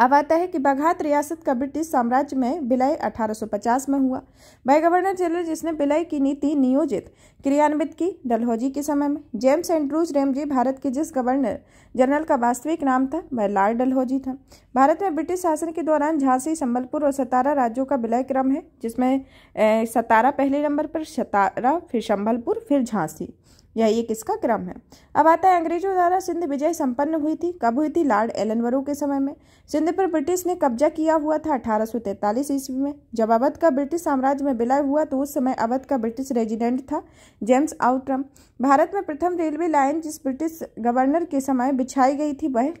अब आता है कि बाघात रियासत का ब्रिटिश साम्राज्य में विलय 1850 में हुआ बाय गवर्नर जनरल जिसने विलय की नीति नियोजित क्रियान्वित की डलहौजी के समय में जेम्स एंड्रूज रेमजी भारत के जिस गवर्नर जनरल का वास्तविक नाम था वह लॉर्ड डलहौजी था भारत में ब्रिटिश शासन के दौरान झांसी संबलपुर और सतारा राज्यों का विलय क्रम है जिसमें सतारा पहले नंबर पर सतारा फिर संबलपुर फिर झांसी यह एक इसका क्रम है अब आता है अंग्रेजों द्वारा सिंध विजय संपन्न हुई थी कब हुई थी लॉर्ड एलनवरू के समय में सिंध पर ब्रिटिश ने कब्जा किया हुआ था अठारह ईस्वी में जब अवध का ब्रिटिश साम्राज्य में विलय हुआ तो उस समय अवध का ब्रिटिश रेजिडेंट था जेम्स आउट्रम भारत में प्रथम रेलवे लाइन जिस ब्रिटिश गवर्नर के समय बिछाई गई थी वह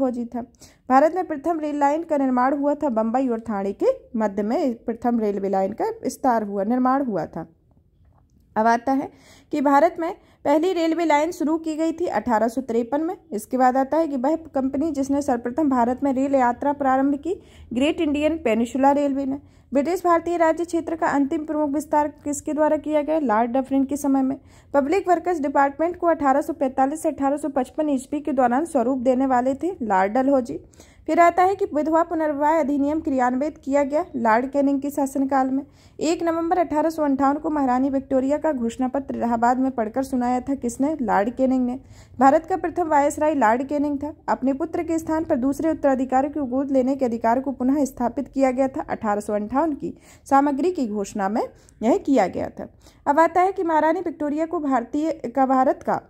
हो जी था भारत में प्रथम रेल लाइन का निर्माण हुआ था बम्बई और थाने के मध्य में प्रथम रेलवे लाइन का विस्तार हुआ निर्माण हुआ था अब आता है कि भारत में पहली रेलवे लाइन शुरू की गई थी अठारह में इसके बाद आता है कि वह कंपनी जिसने सर्वप्रथम भारत में रेल यात्रा प्रारंभ की ग्रेट इंडियन पेनिशुला रेलवे ने ब्रिटिश भारतीय राज्य क्षेत्र का अंतिम प्रमुख विस्तार किसके द्वारा किया गया लॉर्ड डफरिन के समय में पब्लिक वर्कर्स डिपार्टमेंट को 1845 से 1855 ईस्वी के दौरान स्वरूप देने वाले थे लॉर्ड डलहौजी फिर आता है कि विधवा पुनर्विवाह अधिनियम क्रियान्वित किया गया लॉर्ड कैनिंग के शासनकाल में एक नवंबर अठारह को महारानी विक्टोरिया का घोषणा पत्र इलाहाबाद में पढ़कर सुनाया था किसने लॉर्ड कैनिंग ने भारत का प्रथम वायसराय लॉर्ड कैनिंग था अपने पुत्र के स्थान पर दूसरे उत्तराधिकारी की गोद लेने के अधिकार को पुनः स्थापित किया गया था अठारह की सामग्री की घोषणा में यह किया गया था अब आता है कि महारानी विक्टोरिया को भारतीय का भारत का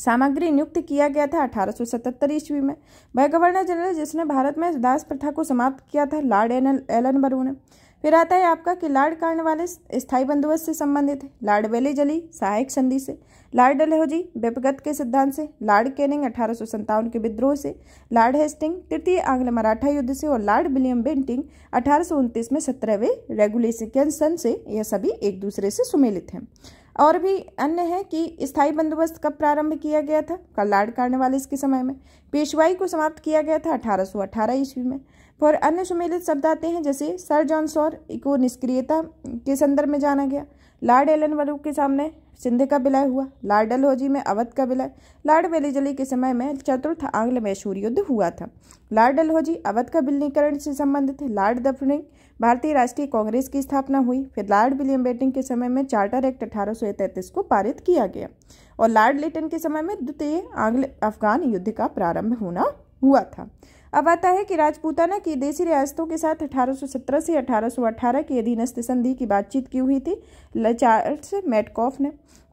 सामग्री नियुक्त किया गया था 1877 ईस्वी में वह गवर्नर जनरल जिसने भारत में दास प्रथा को समाप्त किया था लॉर्ड एन एलन बरू ने फिर आता है आपका कि लॉर्ड वाले स्थायी बंदोबस्त से संबंधित है लॉर्ड वेली जली सहायक संधि से लॉर्ड डलहोजी बेपगत के सिद्धांत से लॉर्ड केनिंग अठारह के विद्रोह से लॉर्ड हेस्टिंग तृतीय आंग्ल मराठा युद्ध से और लॉर्ड विलियम बेंटिंग अठारह में सत्रहवें रेगुलेशन से यह सभी एक दूसरे से सुमेलित हैं और भी अन्य है कि स्थायी बंदोबस्त कब प्रारंभ किया गया था कल्लाड़ वाले इसके समय में पेशवाई को समाप्त किया गया था 1818 ईस्वी में और अन्य सुमेलित शब्द आते हैं जैसे सर जॉन सौर को निष्क्रियता के संदर्भ में जाना गया लॉर्ड एलन वलू के सामने सिंध का विलय हुआ लॉर्ड डलहौजी में अवध का विलय लॉर्ड वेलीजली के समय में चतुर्थ आंग्ल मैशूर युद्ध हुआ था लॉर्ड डलहौजी अवध का विलीनीकरण से संबंधित है लॉर्ड दफरिंग भारतीय राष्ट्रीय कांग्रेस की स्थापना हुई फिर लॉर्ड विलियम बेटिंग के समय में चार्टर एक्ट अठारह को पारित किया गया और लॉर्ड लिटन के समय में द्वितीय आंग्ल अफगान युद्ध का प्रारंभ होना हुआ था अब आता है कि राजपूताना की देसी रियासतों के साथ 1817 से 1818 की अधीनस्थ संधि की बातचीत की हुई थी चार्ल्स मेटकॉफ ने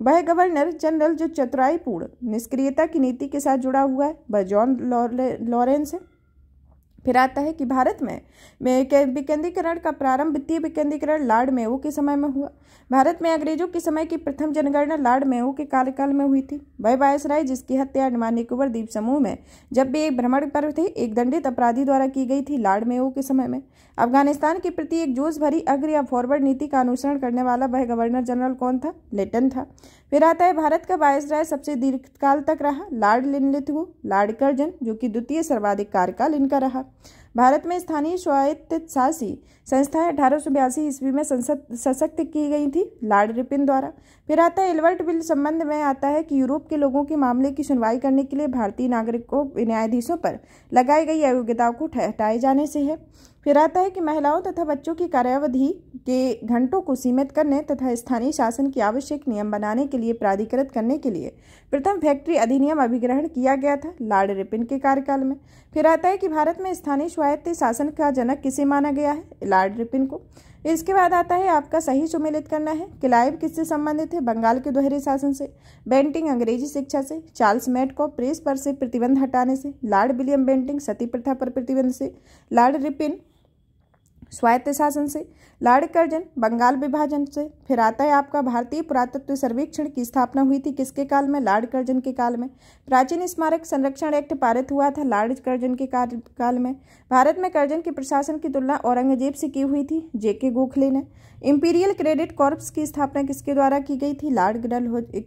वह गवर्नर जनरल जो चतुराईपूर्ण निष्क्रियता की नीति के साथ जुड़ा हुआ है वह जॉन लॉरेंस है फिर आता है कि भारत में विकेंद्रीकरण का प्रारंभ वित्तीय विकेंद्रीकरण लाड मेऊ के समय में हुआ भारत में अंग्रेजों के समय की प्रथम जनगणना लाड मेऊ के कार्यकाल में हुई थी वह वायसराय जिसकी हत्या अंडमान निकोबर द्वीप समूह में जब भी एक भ्रमण पर थे एक दंडित अपराधी द्वारा की गई थी लाड मेऊ के समय में अफगानिस्तान के प्रति एक जोश भरी अग्र या फॉरवर्ड नीति का अनुसरण करने वाला वह गवर्नर जनरल कौन था लेटन था फिर आता है भारत का वायसराय सबसे दीर्घकाल तक रहा लॉर्ड लिनलिथगो लॉर्ड कर्जन जो कि द्वितीय सर्वाधिक कार्यकाल इनका रहा भारत में स्थानीय स्वायत्त शासी संस्थाएं अठारह सौ बयासी ईस्वी में संसद सशक्त की गई थी लार्ड रिपिन द्वारा फिर आता है एलवर्ट बिल संबंध में आता है कि यूरोप के लोगों के मामले की सुनवाई करने के लिए भारतीय नागरिकों न्यायाधीशों पर लगाई गई अयोग्यताओं को हटाए जाने से है फिर आता है कि महिलाओं तथा बच्चों की कार्यावधि के घंटों को सीमित करने तथा स्थानीय शासन की आवश्यक नियम बनाने के लिए प्राधिकृत करने के लिए प्रथम फैक्ट्री अधिनियम अभिग्रहण किया गया था लार्ड रिपिन के कार्यकाल में फिर आता है कि भारत में स्थानीय स्वायत्त शासन का जनक किसे माना गया है कार्ड रिपिन को इसके बाद आता है आपका सही सुमेलित करना है किलायब किससे संबंधित है बंगाल के दोहरे शासन से बेंटिंग अंग्रेजी शिक्षा से चार्ल्स मेट को प्रेस पर से प्रतिबंध हटाने से लॉर्ड विलियम बेंटिंग सती प्रथा पर प्रतिबंध से लॉर्ड रिपिन स्वायत्त शासन से लाड़कर्जन बंगाल विभाजन से फिर आता है आपका भारतीय पुरातत्व सर्वेक्षण की स्थापना हुई थी किसके काल में लाड़कर्जन के काल में प्राचीन स्मारक संरक्षण एक्ट पारित हुआ था कर्जन के काल में भारत में कर्जन के प्रशासन की तुलना औरंगजेब से की हुई थी जेके गोखले ने इंपीरियल क्रेडिट कॉर्प्स की स्थापना किसके द्वारा की गई थी लार्ड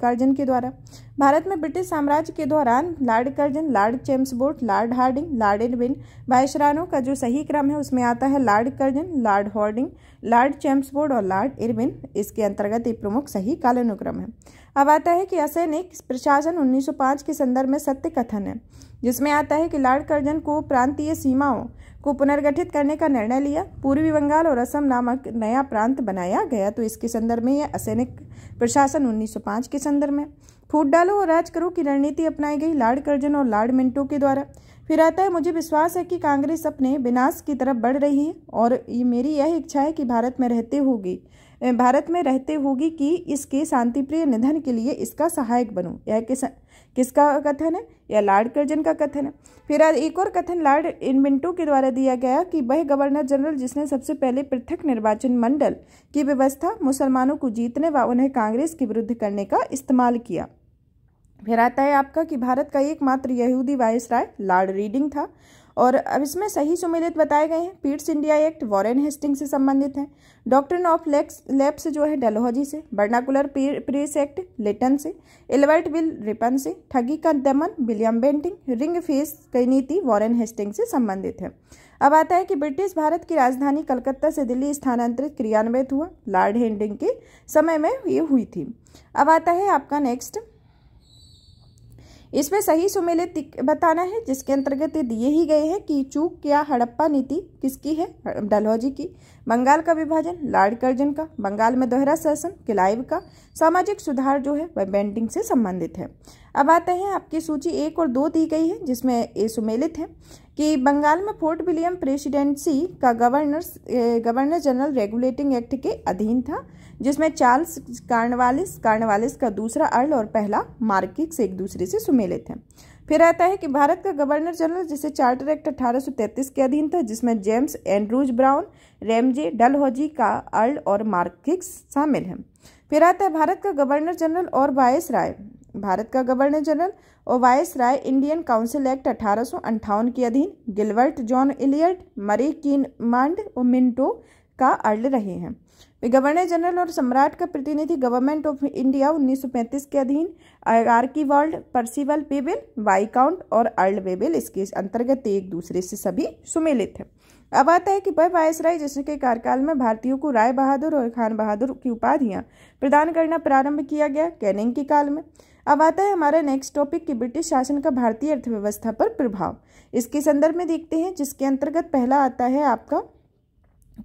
कर्जन के द्वारा भारत में ब्रिटिश साम्राज्य के दौरान lord Curzon lord Chelmsford lord Hardinge lord Edwin वायसरानों का जो सही क्रम है उसमें आता है लार्ड कर्जन नाइट्रोजन लार्ड होर्डिंग लार्ड चैम्सबोर्ड और लार्ड इरविन इसके अंतर्गत ये प्रमुख सही कालानुक्रम है अब आता है कि असैनिक प्रशासन 1905 के संदर्भ में सत्य कथन है जिसमें आता है कि लार्ड कर्जन को प्रांतीय सीमाओं को पुनर्गठित करने का निर्णय लिया पूर्वी बंगाल और असम नामक नया प्रांत बनाया गया तो इसके संदर्भ में यह असैनिक प्रशासन 1905 के संदर्भ में फूट डालो और राज करो की रणनीति अपनाई गई लार्ड कर्जन और लार्ड मिंटो के द्वारा फिर आता है मुझे विश्वास है कि कांग्रेस अपने विनाश की तरफ बढ़ रही है और ये मेरी यह इच्छा है कि भारत में रहते होगी भारत में रहते होगी कि इसके शांतिप्रिय निधन के लिए इसका सहायक बनूं यह किस किसका कथन है या लॉर्ड कर्जन का कथन है फिर एक और कथन लॉर्ड इनमिंटो के द्वारा दिया गया कि वह गवर्नर जनरल जिसने सबसे पहले पृथक निर्वाचन मंडल की व्यवस्था मुसलमानों को जीतने व उन्हें कांग्रेस के विरुद्ध करने का इस्तेमाल किया फिर आता है आपका कि भारत का एकमात्र यहूदी वायस राय लॉर्ड रीडिंग था और अब इसमें सही सुमेलित बताए गए हैं Pitt's India act Warren Hasting से संबंधित है डॉक्टर ऑफ लेक्स लेप्स जो है डेलोहजी से बर्नाकुलर प्रीस एक्ट लेटन से एलवर्ट विल रिपन से ठगी का दमन विलियम बेंटिंग रिंग फेस की नीति वॉरेन हेस्टिंग से संबंधित है अब आता है कि ब्रिटिश भारत की राजधानी कलकत्ता से दिल्ली स्थानांतरित क्रियान्वित हुआ लॉर्ड हेंडिंग के समय में ये हुई थी अब आता है आपका नेक्स्ट इसमें सही सुमेलित बताना है जिसके अंतर्गत ये दिए ही गए हैं कि चूक क्या हड़प्पा नीति किसकी है डलहौजी की बंगाल का विभाजन लॉर्ड कर्जन का बंगाल में दोहरा शासन किलाइव का सामाजिक सुधार जो है वह बैंडिंग से संबंधित है अब आते हैं आपकी सूची एक और दो दी गई है जिसमें ये सुमेलित है कि बंगाल में फोर्ट विलियम प्रेसिडेंसी का governor governor general regulating act के अधीन था जिसमें चार्ल्स कार्नवालिस कार्नवालिस का दूसरा अर्ल और पहला मार्किक्स एक दूसरे से सुमेलित हैं फिर आता है कि भारत का गवर्नर जनरल जिसे चार्टर एक्ट 1833 के अधीन था जिसमें James Andrews Brown Ramsay Dalhousie का अर्ल और मार्किक्स शामिल हैं फिर आता है भारत का गवर्नर जनरल और वायस राय भारत का गवर्नर जनरल और viceroy Indian council act अठारह के अधीन गिलवर्ट जॉन इलियट मरी कीन मांड और मिंटो का अर्ल रहे हैं वे गवर्नर जनरल और सम्राट का प्रतिनिधि गवर्नमेंट ऑफ इंडिया 1935 के अधीन आर्की वर्ल्ड परसिवल बेबिल वाईकाउंट और अर्ल्ड बेबिल इसके अंतर्गत एक दूसरे से सभी सुमेलित हैं अब आता है कि वह वायसराय जिसके कार्यकाल में भारतीयों को राय बहादुर और खान बहादुर की उपाधियां प्रदान करना प्रारंभ किया गया कैनिंग के काल में अब आता है हमारा नेक्स्ट टॉपिक कि ब्रिटिश शासन का भारतीय अर्थव्यवस्था पर प्रभाव इसके संदर्भ में देखते हैं जिसके अंतर्गत पहला आता है आपका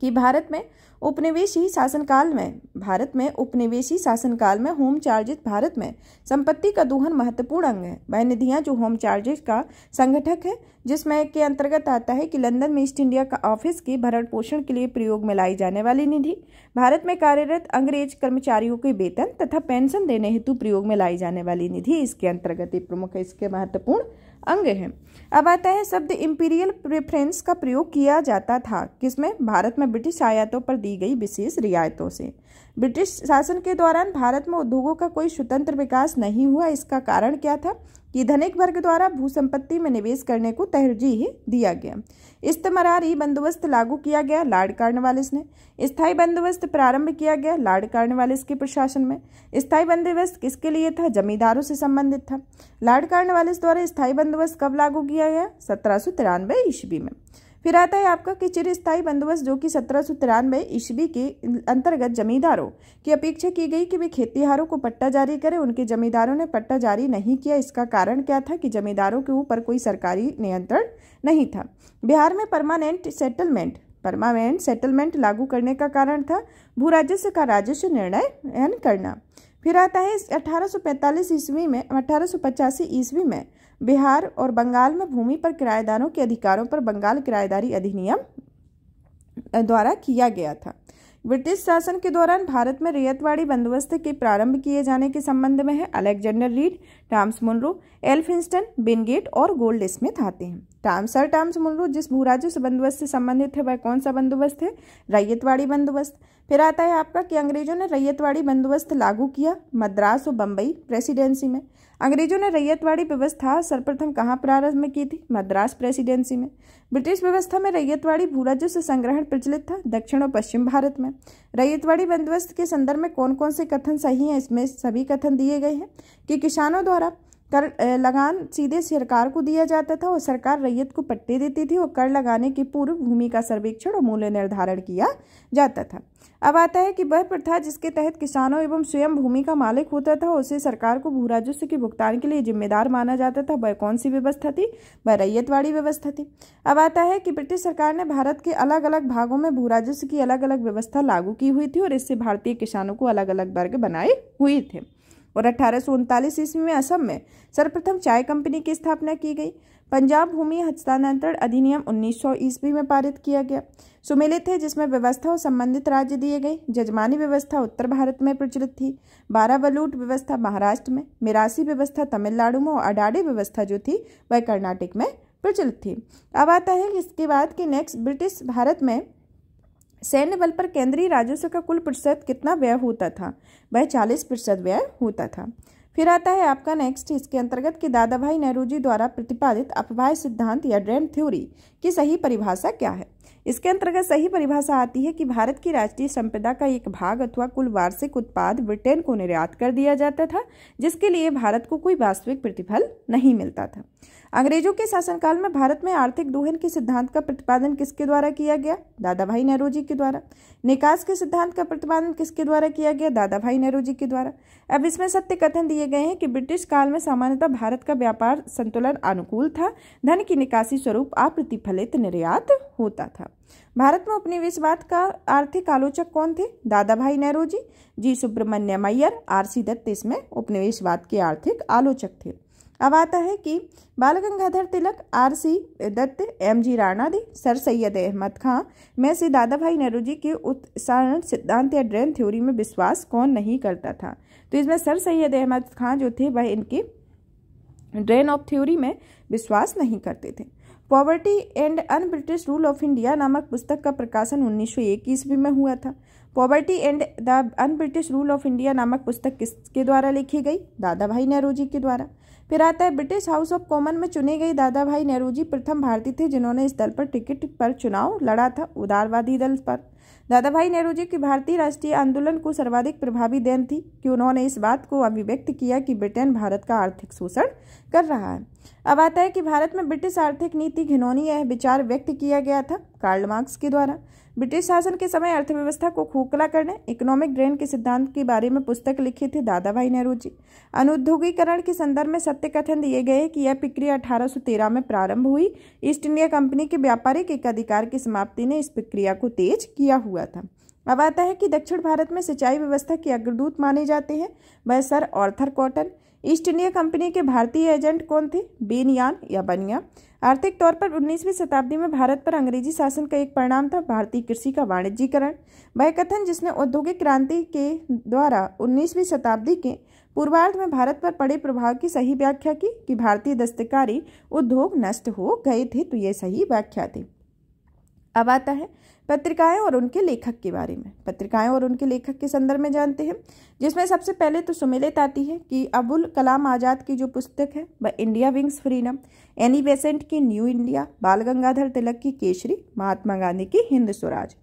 कि भारत में उपनिवेशी शासनकाल में भारत में उपनिवेशी शासनकाल में होम चार्जेस भारत में संपत्ति का दोहन महत्वपूर्ण अंग है वह निधियां जो होम चार्जेस का संगठक है जिसमें के अंतर्गत आता है कि लंदन में ईस्ट इंडिया का ऑफिस के भरण पोषण के लिए प्रयोग में लाई जाने वाली निधि भारत में कार्यरत अंग्रेज कर्मचारियों के वेतन तथा पेंशन देने हेतु प्रयोग में लाई जाने वाली निधि इसके अंतर्गत प्रमुख है इसके महत्वपूर्ण अंग है अब आता है शब्द इम्पीरियल प्रेफरेंस का प्रयोग किया जाता था किसमें भारत में ब्रिटिश आयातों पर दी गई विशेष रियायतों से ब्रिटिश शासन के दौरान भारत में उद्योगों का कोई स्वतंत्र विकास नहीं हुआ इसका कारण क्या था कि धनिक वर्ग द्वारा भू संपत्ति में निवेश करने को तरजीह दिया गया इस्तमरारी बंदोबस्त लागू किया गया लॉर्ड कार्नवालिस ने स्थायी बंदोबस्त प्रारंभ किया गया लॉर्ड कार्नवालिस के प्रशासन में स्थायी बंदोबस्त किसके लिए था जमींदारों से संबंधित था लॉर्ड कार्नवालिस द्वारा स्थायी बंदोबस्त कब लागू किया गया सत्रह ईस्वी में फिर आता है आपका कि चिरस्थायी बंदोबस्त जो कि सत्रह सौ तिरानवे ईस्वी के अंतर्गत जमींदारों की अपेक्षा की गई कि वे खेतीहारों को पट्टा जारी करें उनके जमींदारों ने पट्टा जारी नहीं किया इसका कारण क्या था कि जमींदारों के ऊपर कोई सरकारी नियंत्रण नहीं था बिहार में परमानेंट सेटलमेंट परमानेंट सेटलमेंट लागू करने का कारण था भू राजस्व का राजस्व निर्णय करना फिर आता है 1845 ईस्वी में अठारह ईस्वी में बिहार और बंगाल में भूमि पर किराएदारों के अधिकारों पर बंगाल किराएदारी अधिनियम द्वारा किया गया था ब्रिटिश शासन के दौरान भारत में रियतवाड़ी बंदोबस्त के प्रारंभ किए जाने के संबंध में है Alexander Reid Thomas Munro Elphinstone Wingate और गोल्ड स्मिथ आते हैं टाम्सर टॉम्स मुनरू जिस भूराजस्व बंदोबस्त से संबंधित है वह कौन सा बंदोबस्त है रैयतवाड़ी बंदोबस्त फिर आता है आपका कि अंग्रेजों ने रैयतवाड़ी बंदोबस्त लागू किया मद्रास और बम्बई प्रेसिडेंसी में अंग्रेजों ने रैयतवाड़ी व्यवस्था सर्वप्रथम कहाँ प्रारंभ में की थी मद्रास प्रेसिडेंसी में ब्रिटिश व्यवस्था में रैयतवाड़ी भू राजस्व संग्रहण प्रचलित था दक्षिण और पश्चिम भारत में रैयतवाड़ी बंदोबस्त के संदर्भ में कौन कौन से कथन सही हैं इसमें सभी कथन दिए गए हैं कि किसानों द्वारा कर लगान सीधे सरकार को दिया जाता था और सरकार रैयत को पट्टे देती थी और कर लगाने के पूर्व भूमि का सर्वेक्षण और मूल्य निर्धारण किया जाता था अब आता है कि वह प्रथा जिसके तहत किसानों एवं स्वयं भूमि का मालिक होता था उसे सरकार को भू राजस्व के भुगतान के लिए जिम्मेदार माना जाता था वह कौन सी व्यवस्था थी वह रैयतवाड़ी व्यवस्था थी अब आता है कि ब्रिटिश सरकार ने भारत के अलग अलग भागों में भू राजस्व की अलग अलग व्यवस्था लागू की हुई थी और इससे भारतीय किसानों को अलग अलग वर्ग बनाए हुए थे और अठारह ईस्वी में असम में सर्वप्रथम चाय कंपनी की स्थापना की गई पंजाब भूमि हस्तांतरण अधिनियम 1900 ईस्वी में पारित किया गया सुमेलित है जिसमें व्यवस्था और संबंधित राज्य दिए गए जजमानी व्यवस्था उत्तर भारत में प्रचलित थी बारावलूट व्यवस्था महाराष्ट्र में मिरासी व्यवस्था तमिलनाडु में और अडाडी व्यवस्था जो थी वह कर्नाटक में प्रचलित थी अब आता है इसके बाद कि नेक्स्ट ब्रिटिश भारत में सैन्य बल पर केंद्रीय राजस्व का कुल प्रतिशत कितना व्यय होता था वह चालीस प्रतिशत व्यय होता था फिर आता है आपका नेक्स्ट इसके अंतर्गत कि दादा भाई नेहरू जी द्वारा प्रतिपादित अपवाय सिद्धांत या ड्रेन थ्योरी की सही परिभाषा क्या है इसके अंतर्गत सही परिभाषा आती है कि भारत की राष्ट्रीय संपदा का एक भाग अथवा कुल वार्षिक उत्पाद ब्रिटेन को निर्यात कर दिया जाता था जिसके लिए भारत को कोई वास्तविक प्रतिफल नहीं मिलता था अंग्रेजों के शासनकाल में भारत में आर्थिक दोहन के सिद्धांत का प्रतिपादन किसके द्वारा किया गया दादा भाई नेहरू जी के द्वारा निकास के सिद्धांत का प्रतिपादन किसके द्वारा किया गया दादा भाई नेहरू जी के द्वारा अब इसमें सत्य कथन दिए गए हैं कि ब्रिटिश काल में सामान्यतः भारत का व्यापार संतुलन अनुकूल था धन की निकासी स्वरूप अप्रतिफलित निर्यात होता था भारत में उपनिवेशवाद का आर्थिक आलोचक कौन थे Dadabhai Nehru ji G Subramaniam Iyer R C Dutt इसमें उपनिवेशवाद के आर्थिक आलोचक थे अब आता है कि Bal Gangadhar Tilak R C Dutt M G Ranade sir Syed Ahmad Khan में से दादा भाई नेहरू जी के उत्सारण सिद्धांत या ड्रेन थ्योरी में विश्वास कौन नहीं करता था तो इसमें सर सैयद अहमद खां जो थे वह इनके ड्रेन ऑफ थ्योरी में विश्वास नहीं करते थे poverty and un British rule of India नामक पुस्तक का प्रकाशन उन्नीस सौ एक ईस्वी में हुआ था poverty and the un British rule of India नामक पुस्तक किसके द्वारा लिखी गई दादा भाई नेहरू जी के द्वारा फिर आता है ब्रिटिश हाउस ऑफ कॉमन में चुने गए दादा भाई नेहरू जी प्रथम भारतीय थे जिन्होंने इस दल पर टिकट पर चुनाव लड़ा था उदारवादी दल पर दादा भाई नेहरू जी की भारतीय राष्ट्रीय आंदोलन को सर्वाधिक प्रभावी देन थी कि उन्होंने इस बात को अभिव्यक्त किया कि ब्रिटेन भारत का आर्थिक शोषण कर रहा है अब आता है कि भारत में ब्रिटिश आर्थिक नीति घिनौनी यह विचार व्यक्त किया गया था कार्ल मार्क्स के द्वारा ब्रिटिश शासन के समय अर्थव्यवस्था को खोखला करने इकोनॉमिक ड्रेन के सिद्धांत के बारे में पुस्तक लिखी थी दादा भाई नेहरू जी अनुद्योगीकरण के संदर्भ में सत्य कथन दिए गए कि यह प्रक्रिया तेरह में प्रारंभ हुई ईस्ट इंडिया कंपनी के व्यापारिक एकाधिकार की समाप्ति ने इस प्रक्रिया को तेज किया हुआ था अब आता है कि दक्षिण भारत में सिंचाई व्यवस्था के अग्रदूत माने जाते हैं वह sir Arthur Cotton East India company के भारतीय एजेंट कौन थे बेनियान या बनिया आर्थिक तौर पर 19वीं शताब्दी में भारत पर अंग्रेजी शासन का एक परिणाम था भारतीय कृषि का वाणिज्यीकरण वह कथन जिसने औद्योगिक क्रांति के द्वारा 19वीं शताब्दी के पूर्वार्ध में भारत पर पड़े प्रभाव की सही व्याख्या की कि भारतीय दस्तकारी उद्योग नष्ट हो गए थे तो ये सही व्याख्या थी अब आता है पत्रिकाएं और उनके लेखक के बारे में पत्रिकाएं और उनके लेखक के संदर्भ में जानते हैं जिसमें सबसे पहले तो सुमेलित आती है कि अबुल कलाम आज़ाद की जो पुस्तक है वह India wins freedom Annie Besant की न्यू इंडिया बाल गंगाधर तिलक की केसरी महात्मा गांधी की हिंद स्वराज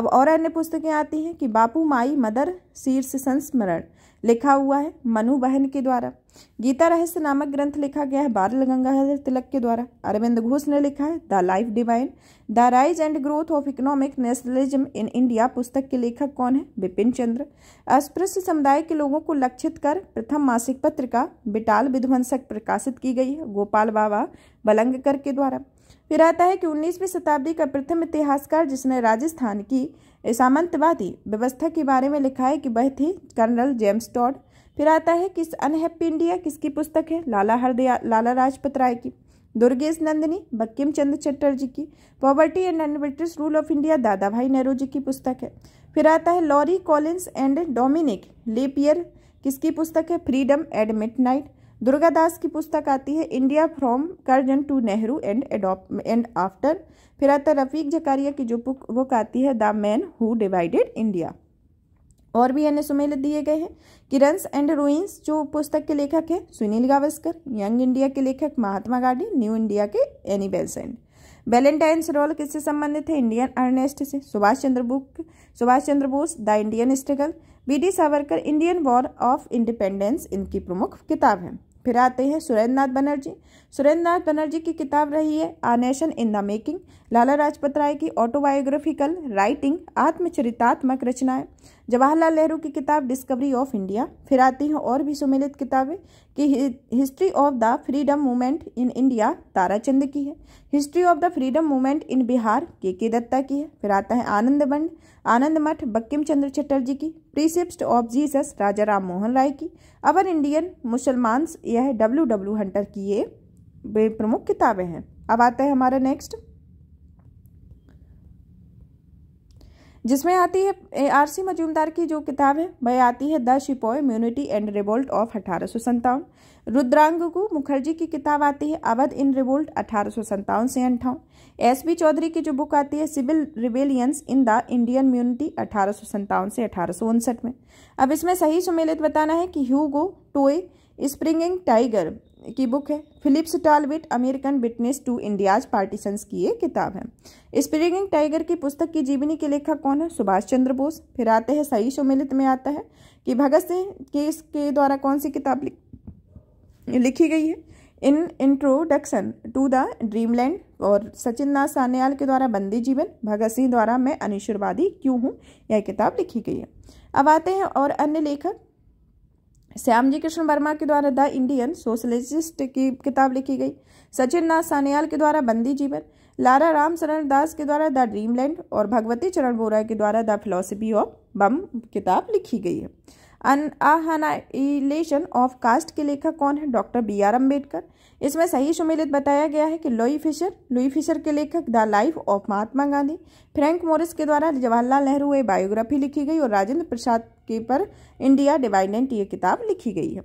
अब और अन्य पुस्तकें आती हैं कि बापू माई मदर शीर्ष संस्मरण लिखा हुआ है मनु बहन के द्वारा गीता रहस्य नामक ग्रंथ लिखा गया है बाल गंगाधर तिलक के द्वारा अरविंद घोष ने लिखा है the life divine the rise and growth of economic nationalism in India पुस्तक के लेखक कौन है बिपिन चंद्र अस्पृश्य समुदाय के लोगों को लक्षित कर प्रथम मासिक पत्रिका बिटाल विध्वंसक प्रकाशित की गई है गोपाल बाबा बलंगकर के द्वारा फिर आता है कि उन्नीसवीं शताब्दी का प्रथम इतिहासकार जिसने राजस्थान की सामंतवादी व्यवस्था के बारे में लिखा है कि वह थी कर्नल जेम्स टॉड फिर आता है किस अनहैप्पी इंडिया किसकी पुस्तक है लाला हरदया लाला राजपत राय की दुर्गेश नंदिनी बक्किम चंद्र चटर्जी की poverty and un British rule of India Dadabhai Nehru जी की पुस्तक है फिर आता है Larry Collins and Dominique Lapierre किसकी पुस्तक है freedom at midnight Durga Das की पुस्तक आती है India from Curzon to Nehru and and after फिर आता रफीक जकारिया की जो बुक वो आती है the man who divided India और भी अन्य सुमेल दिए गए हैं किरण्स एंड रूइंस जो पुस्तक के लेखक हैं सुनील गावस्कर यंग इंडिया के लेखक महात्मा गांधी न्यू इंडिया के एनी बेलसेंट वेलेंटाइंस रोल किससे संबंधित है इंडियन अर्नेस्ट से Subhash Chandra book Subhash Chandra Bose the Indian struggle B D Savarkar Indian war of independence इनकी प्रमुख किताब है फिर आते हैं सुरेंद्र नाथ बनर्जी सुरेंद्र नाथ बनर्जी की किताब रही है a nation in the making Lala Rajpat Rai की ऑटोबायोग्राफिकल राइटिंग आत्मचरितात्मक रचनाएं जवाहरलाल नेहरू की किताब डिस्कवरी ऑफ इंडिया फिर आती हैं और भी सुमिलित किताबें कि history of the freedom movement in India Tarachand की है history of the freedom movement in Bihar K K Dutta की है फिर आता है आनंद बंड आनंद मठ बक्किम चंद्र चटर्जी की precept of Jesus Raja Ram Mohan Roy की अवर इंडियन मुसलमान्स यह डब्ल्यू डब्ल्यू हंटर की ये प्रमुख किताबें हैं अब आता है हमारा नेक्स्ट जिसमें आती है आर सी मजूमदार की जो किताब है वह आती है the sepoy mutiny and revolt of अठारह सौ संतावन रुद्रांगकू मुखर्जी की किताब आती है अवध इन रिवोल्ट अठारह सौ संतावन से अंठावन एस बी चौधरी की जो बुक आती है सिविल रिवेलियंस इन द इंडियन म्यूनिटी अठारह सौ संतावन से अठारह सौ उनसठ में अब इसमें सही सुमेलित बताना है कि ह्यूगो टोए स्प्रिंगिंग टाइगर की बुक है Phillips Talbot American witness to India's partitions की ये किताब है स्प्रिंगिंग टाइगर की पुस्तक की जीवनी के लेखक कौन है सुभाष चंद्र बोस फिर आते हैं सही सुमिलित में आता है कि भगत सिंह के इसके द्वारा कौन सी किताब लिखी गई है an introduction to the dreamland और सचिन नाथ सान्याल के द्वारा बंदी जीवन भगत सिंह द्वारा मैं अनिश्वरवादी क्यों हूँ यह किताब लिखी गई है अब आते हैं और अन्य लेखक श्याम जी कृष्ण वर्मा के द्वारा द इंडियन सोशलिस्ट की किताब लिखी गई सचिन नाथ सान्याल के द्वारा बंदी जीवन लारा राम शरण दास के द्वारा द ड्रीमलैंड और भगवती चरण बोरा के द्वारा द फिलोसफी ऑफ बम किताब लिखी गई है अन आहनाइलेशन ऑफ कास्ट के लेखक कौन है डॉक्टर बी आर अम्बेडकर इसमें सही सुमेलित बताया गया है कि लोई फिशर लुई फिशर के लेखक the life of Mahatma Gandhi Frank Moraes के द्वारा जवाहरलाल नेहरू ये बायोग्राफी लिखी गई और राजेंद्र प्रसाद के पर इंडिया डिवाइडेंट ये किताब लिखी गई है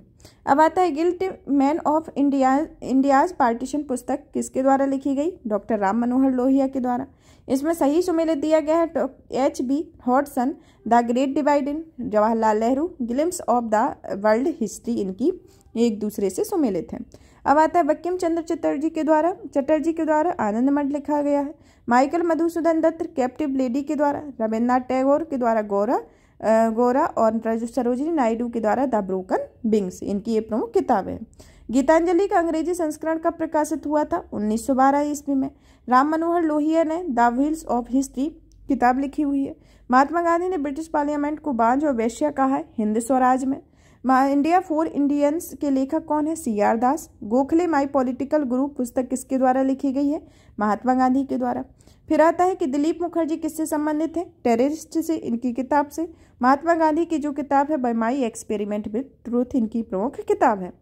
अब आता है guilty men of India India's partition पुस्तक किसके द्वारा लिखी गई डॉक्टर राम मनोहर लोहिया के द्वारा इसमें सही सुमेलित दिया गया है H B Hodson the great in Jawaharlal Nehru glimpses of the world history इनकी एक दूसरे से सुमेलित हैं अब आता है बक्किम चंद्र चटर्जी के द्वारा चटर्जी के द्वारा आनंद मठ लिखा गया है Michael Madhusudan Dutt captive lady के द्वारा रविन्द्रनाथ टैगोर के द्वारा गौरा गौरा और सरोजिनी नायडू के द्वारा द ब्रोकन बिंग्स इनकी ये प्रमुख किताबें हैं गीतांजलि का अंग्रेजी संस्करण कब प्रकाशित हुआ था 1912 ईस्वी में राम मनोहर लोहिया ने द व्हील्स ऑफ हिस्ट्री किताब लिखी हुई है महात्मा गांधी ने ब्रिटिश पार्लियामेंट को बांझ और वैश्य कहा है हिंद स्वराज में इंडिया फोर इंडियंस के लेखक कौन है C R Das Gokhale my political group पुस्तक किसके द्वारा लिखी गई है महात्मा गांधी के द्वारा फिर आता है कि दिलीप मुखर्जी किससे संबंधित है टेररिस्ट से इनकी किताब से महात्मा गांधी की जो किताब है माई एक्सपेरिमेंट विद ट्रूथ इनकी प्रमुख किताब है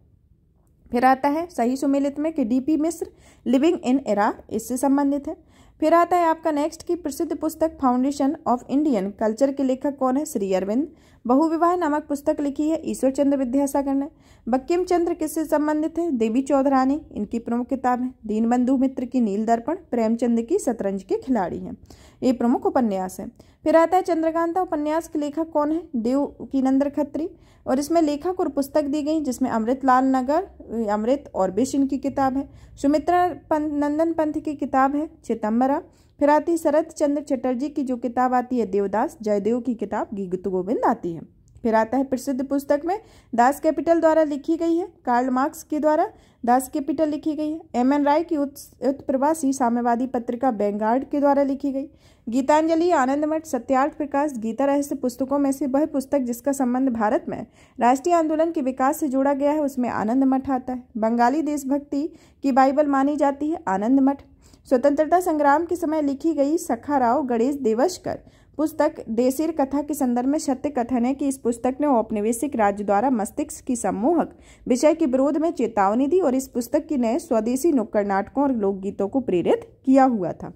फिर आता है सही सुमेलित में कि डीपी मिश्र लिविंग इन इरा इससे संबंधित है फिर आता है आपका नेक्स्ट की प्रसिद्ध पुस्तक फाउंडेशन ऑफ इंडियन कल्चर के लेखक कौन है श्री अरविंद बहुविवाह नामक पुस्तक लिखी है ईश्वर चंद्र विद्यासागर ने बक्किम चंद्र किससे संबंधित है देवी चौधरानी इनकी प्रमुख किताब है दीनबंधु मित्र की नील दर्पण प्रेमचंद की शतरंज के खिलाड़ी हैं ये प्रमुख उपन्यास है फिर आता है चंद्रकांता उपन्यास के लेखक कौन है देव की नंदर खत्री और इसमें लेखक और पुस्तक दी गई जिसमें अमृत लाल नगर अमृत और बिश इनकी किताब है सुमित्रा पं नंदन पंथ की किताब है चिदम्बरा फिर आती शरद चंद्र चटर्जी की जो किताब आती है देवदास जयदेव की किताब गीत गोविंद आती है फिर आता है प्रसिद्ध पुस्तक में दास कैपिटल द्वारा लिखी गई है कार्ल मार्क्स के द्वारा दास कैपिटल लिखी गई है एम एन राय की उत्प्रवासी साम्यवादी पत्रिका बेंगार्ड के द्वारा लिखी गई गीतांजलि आनंद मठ सत्यार्थ प्रकाश गीता रहस्य पुस्तकों में से वह पुस्तक जिसका संबंध भारत में राष्ट्रीय आंदोलन के विकास से जोड़ा गया है उसमें आनंद मठ आता है बंगाली देशभक्ति की बाइबल मानी जाती है आनंद मठ स्वतंत्रता संग्राम के समय लिखी गई सखा राव गणेश देवशकर पुस्तक देसिर कथा के संदर्भ में सत्य कथन है कि इस पुस्तक ने औपनिवेशिक राज्य द्वारा मस्तिष्क की सम्मोहक विषय के विरोध में चेतावनी दी और इस पुस्तक की नए स्वदेशी नुक्कड़ नाटकों और लोकगीतों को प्रेरित किया हुआ था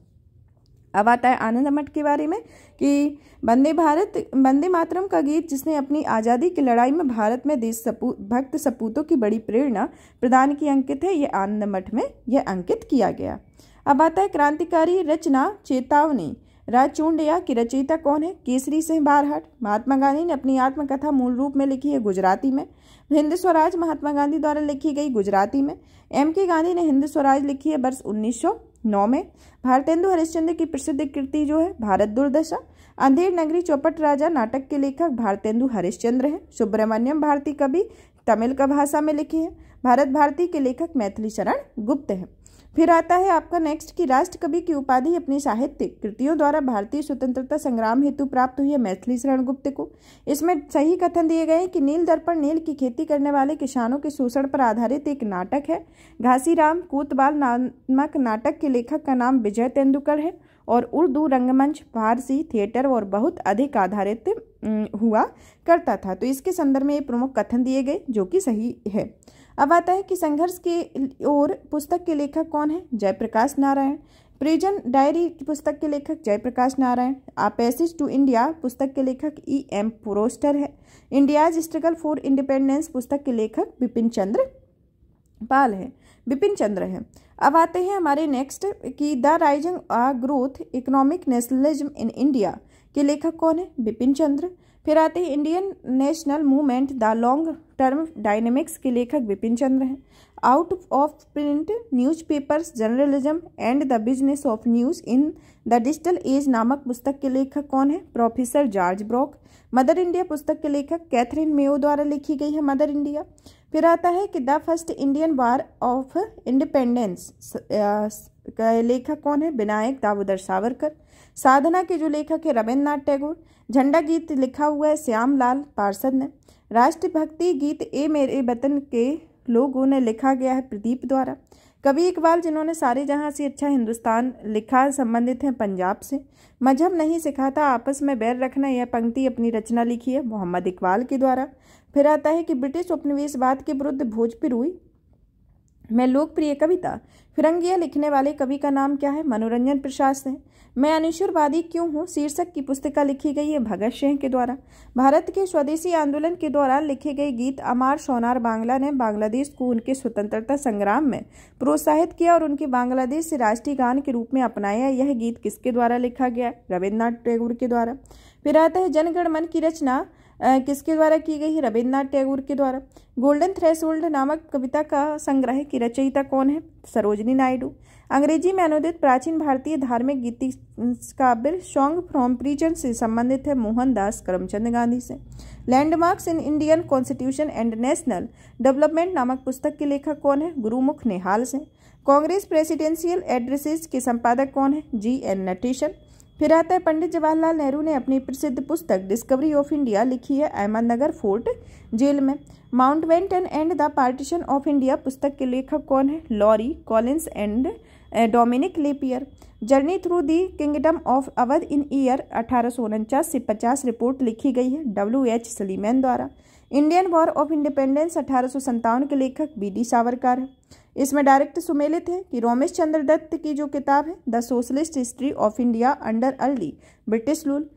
अब आता है आनंद मठ के बारे में कि वंदे भारत वंदे मातरम का गीत जिसने अपनी आज़ादी की लड़ाई में भारत में देश सपू भक्त सपूतों की बड़ी प्रेरणा प्रदान की अंकित है ये आनंद मठ में यह अंकित किया गया अब आता है क्रांतिकारी रचना चेतावनी राज चूंडिया की रचयिता कौन है केसरी सिंह बारहट महात्मा गांधी ने अपनी आत्मकथा मूल रूप में लिखी है गुजराती में हिंद स्वराज महात्मा गांधी द्वारा लिखी गई गुजराती में एम के गांधी ने हिंद स्वराज लिखी है वर्ष 1909 में भारतेंदु हरिश्चंद्र की प्रसिद्ध कृति जो है भारत दुर्दशा अंधेर नगरी चौपट राजा नाटक के लेखक भारतेंदु हरिश्चंद्र हैं सुब्रमण्यम भारती कवि तमिल का भाषा में लिखी है भारत भारती के लेखक मैथिली शरण गुप्त हैं फिर आता है आपका नेक्स्ट कि राष्ट्र कवि की उपाधि अपनी साहित्यिक कृतियों द्वारा भारतीय स्वतंत्रता संग्राम हेतु प्राप्त हुई है मैथिली शरण गुप्त को इसमें सही कथन दिए गए कि नील दर्पण नील की खेती करने वाले किसानों के शोषण पर आधारित एक नाटक है घासीराम कोतबाल नामक नाटक के लेखक का नाम विजय तेंदुलकर है और उर्दू रंगमंच फारसी थिएटर और बहुत अधिक आधारित हुआ करता था तो इसके संदर्भ में ये प्रमुख कथन दिए गए जो कि सही है अब आता है कि संघर्ष के ओर पुस्तक के लेखक कौन है जयप्रकाश नारायण प्रिजन डायरी पुस्तक के लेखक Jayaprakash Narayan a passage to India पुस्तक के लेखक ई एम पुरोस्टर है इंडियाज स्ट्रगल फॉर इंडिपेंडेंस पुस्तक के लेखक बिपिन चंद्र पाल है बिपिन चंद्र है अब आते हैं हमारे नेक्स्ट की the rising a growth economic nationalism in India के लेखक कौन है बिपिन चंद्र फिर आते हैं Indian national movement the long term dynamics के लेखक बिपिन चंद्र हैं out of print newspapers journalism and the business of news in the digital age नामक पुस्तक के लेखक कौन है professor George Brock mother India पुस्तक के लेखक कैथरीन मेयो द्वारा लिखी गई है मदर इंडिया फिर आता है कि the first Indian war of independence लेखक कौन है विनायक दामोदर सावरकर साधना के जो लेखक है रविन्द्रनाथ टैगोर झंडा गीत लिखा हुआ है लाल पार्षद ने राष्ट्रभक्ति गीत ए मेरे वतन के लोगों ने लिखा गया है प्रदीप द्वारा कवि इकबाल जिन्होंने सारे जहां से अच्छा हिंदुस्तान लिखा संबंधित हैं पंजाब से मजहब नहीं सिखाता आपस में बैर रखना यह पंक्ति अपनी रचना लिखी है मोहम्मद इकबाल के द्वारा फिर आता है कि ब्रिटिश उपनिवेशवाद के विरुद्ध भोजपुर हुई मैं लोकप्रिय कविता फिरंगिया लिखने वाले कवि का नाम क्या है मनोरंजन प्रसाद है मैं अनिश्वरवादी क्यों हूँ शीर्षक की पुस्तिका लिखी गई है भगत सिंह के द्वारा भारत के स्वदेशी आंदोलन के दौरान लिखे गए गीत अमार सोनार बांग्ला ने बांग्लादेश को उनके स्वतंत्रता संग्राम में प्रोत्साहित किया और उनके बांग्लादेश से राष्ट्रीय गान के रूप में अपनाया यह गीत किसके द्वारा लिखा गया रविन्द्रनाथ टैगोर के द्वारा फिर आता है जनगणमन की रचना किसके द्वारा की गई है रविन्द्रनाथ टैगोर के द्वारा गोल्डन थ्रेसोल्ड नामक कविता का संग्रह की रचयिता कौन है सरोजनी नायडू अंग्रेजी में अनुदित प्राचीन भारतीय धार्मिक गीति काबिल सॉन्ग फ्रॉम प्रीजन से संबंधित है मोहनदास करमचंद गांधी से landmarks in Indian constitution and national development नामक पुस्तक के लेखक कौन है गुरुमुख नेहाल से कांग्रेस प्रेसिडेंशियल एड्रेसेस के संपादक कौन है जी एन नटेशन फिर आता है पंडित जवाहरलाल नेहरू ने अपनी प्रसिद्ध पुस्तक डिस्कवरी ऑफ इंडिया लिखी है अहमदनगर फोर्ट जेल में Mountbatten and the partition of India पुस्तक के लेखक कौन है Larry Collins and Dominique Lapierre journey through the kingdom of Awadh in year अठारह से पचास रिपोर्ट लिखी गई है डब्ल्यू एच सलीमैन द्वारा इंडियन वॉर ऑफ इंडिपेंडेंस अठारह के लेखक बी डी सावरकर इसमें डायरेक्ट सुमेलित है कि रोमेश चंद्र दत्त की जो किताब है the socialist history of India under early British rule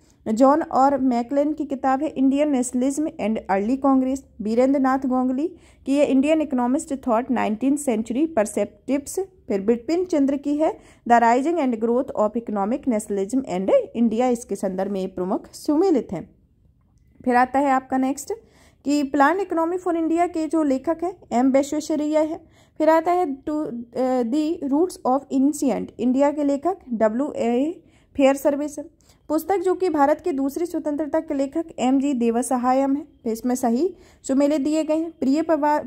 John और मैकलेन की किताब है Indian nationalism and early Congress Birendra Nath Ganguly की है Indian economist thought nineteen century perspectives फिर बिपिन चंद्र की है the rising and growth of economic nationalism and India इसके संदर्भ में प्रमुख सुमेलित हैं फिर आता है आपका नेक्स्ट कि प्लान इकोनॉमी फॉर इंडिया के जो लेखक हैं एम वैश्वेश्वरैया है फिर आता है to the roots of ancient India के लेखक डब्ल्यू ए फेयर सर्विस पुस्तक जो कि भारत के दूसरी स्वतंत्रता के लेखक एम जी देवसहायम है इसमें सही सुमेले दिए गए हैं प्रिय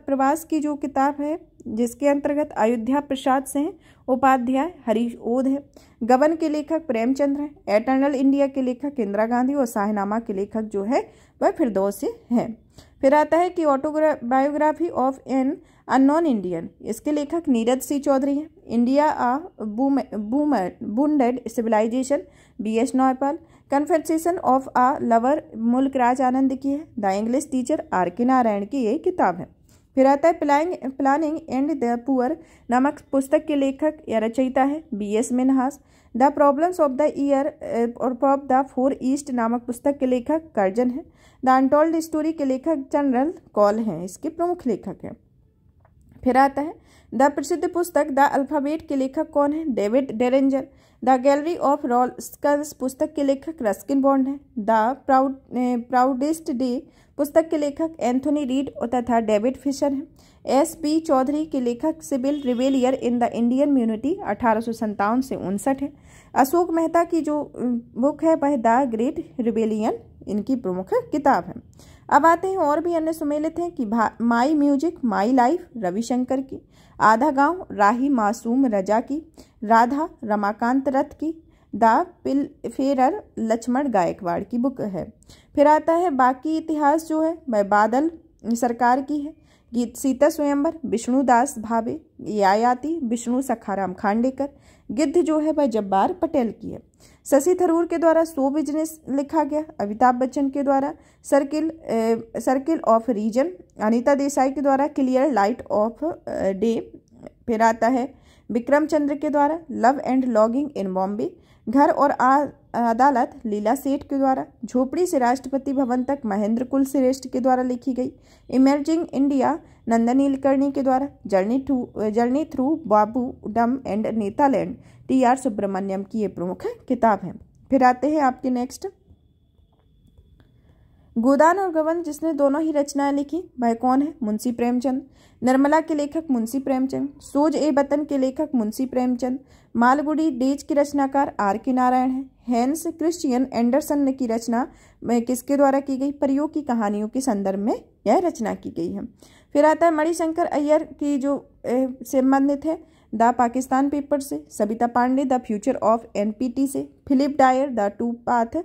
प्रवास की जो किताब है जिसके अंतर्गत अयोध्या प्रसाद से हैं उपाध्याय हरीश ओध है गबन के लेखक प्रेमचंद्र हैं एटर्नल इंडिया के लेखक इंदिरा गांधी और शाहनामा के लेखक जो है वह फिरदौसी हैं फिर आता है कि autobiography of an unknown Indian इसके लेखक नीरज सी चौधरी हैं इंडिया आ बूमर wounded civilization B S Naipaul confession of a lover Mulk Raj आनंद की है द इंग्लिश टीचर आर के नारायण की ये किताब है फिर आता है planning planning and the poor नामक पुस्तक के लेखक या रचयिता है B S Minhas the problems of the year और ऑफ द फोर ईस्ट नामक पुस्तक के लेखक कर्जन है द अनटोल्ड स्टोरी के लेखक जनरल कॉल हैं इसके प्रमुख लेखक हैं फिर आता है द प्रसिद्ध पुस्तक द अल्फाबेट के लेखक कौन है David Deranger the gallery of रॉल्सकर्स पुस्तक के लेखक रस्किन बॉन्ड है द प्राउड प्राउडेस्ट डे पुस्तक के लेखक एंथोनी रीड तथा डेविड फिशर हैं एस बी चौधरी के लेखक सिबिल रिवेलियर इन द इंडियन म्यूनिटी अठारह से उनसठ है अशोक मेहता की जो बुक है वह द ग्रेट रिवेलियन इनकी प्रमुख किताब है अब आते हैं और भी अन्य सुमेलित हैं कि my music my life Ravishankar की आधा गांव राही मासूम रजा की राधा रमाकांत रथ की दा पिल फेरर लक्ष्मण गायकवाड़ की बुक है फिर आता है बाकी इतिहास जो है वह बादल सरकार की है गीत सीता स्वयंवर विष्णुदास भावे यायाति विष्णु सखाराम खांडेकर गिद्ध जो है वह जब्बार पटेल की है शशि थरूर के द्वारा सो बिजनेस लिखा गया अमिताभ बच्चन के द्वारा circle circle of reason Anita Desai के द्वारा क्लियर लाइट ऑफ डे फिर आता है विक्रम चंद्र के द्वारा love and logging in Bombay घर और अदालत लीला सेठ के द्वारा झोपड़ी से राष्ट्रपति भवन तक महेंद्र कुल श्रेष्ठ के द्वारा लिखी गई इमर्जिंग इंडिया नंदन नीलकर्णी के द्वारा journey to journey through Babudom and Netaland T R Subramanian की ये प्रमुख किताब है फिर आते हैं आपके नेक्स्ट गोदान और गबन जिसने दोनों ही रचनाएं लिखी वह कौन है मुंशी प्रेमचंद नर्मला के लेखक मुंशी प्रेमचंद सोज ए बतन के लेखक मुंशी प्रेमचंद मालगुडी डेज के रचनाकार आर के नारायण है हैंस क्रिश्चियन एंडरसन की रचना किसके द्वारा की गई परियों की कहानियों के संदर्भ में यह रचना की गई है फिर आता है मणिशंकर अय्यर की जो संबंधित है द पाकिस्तान पेपर से Sabita Pande the future of NPT से Philip Dyer the to path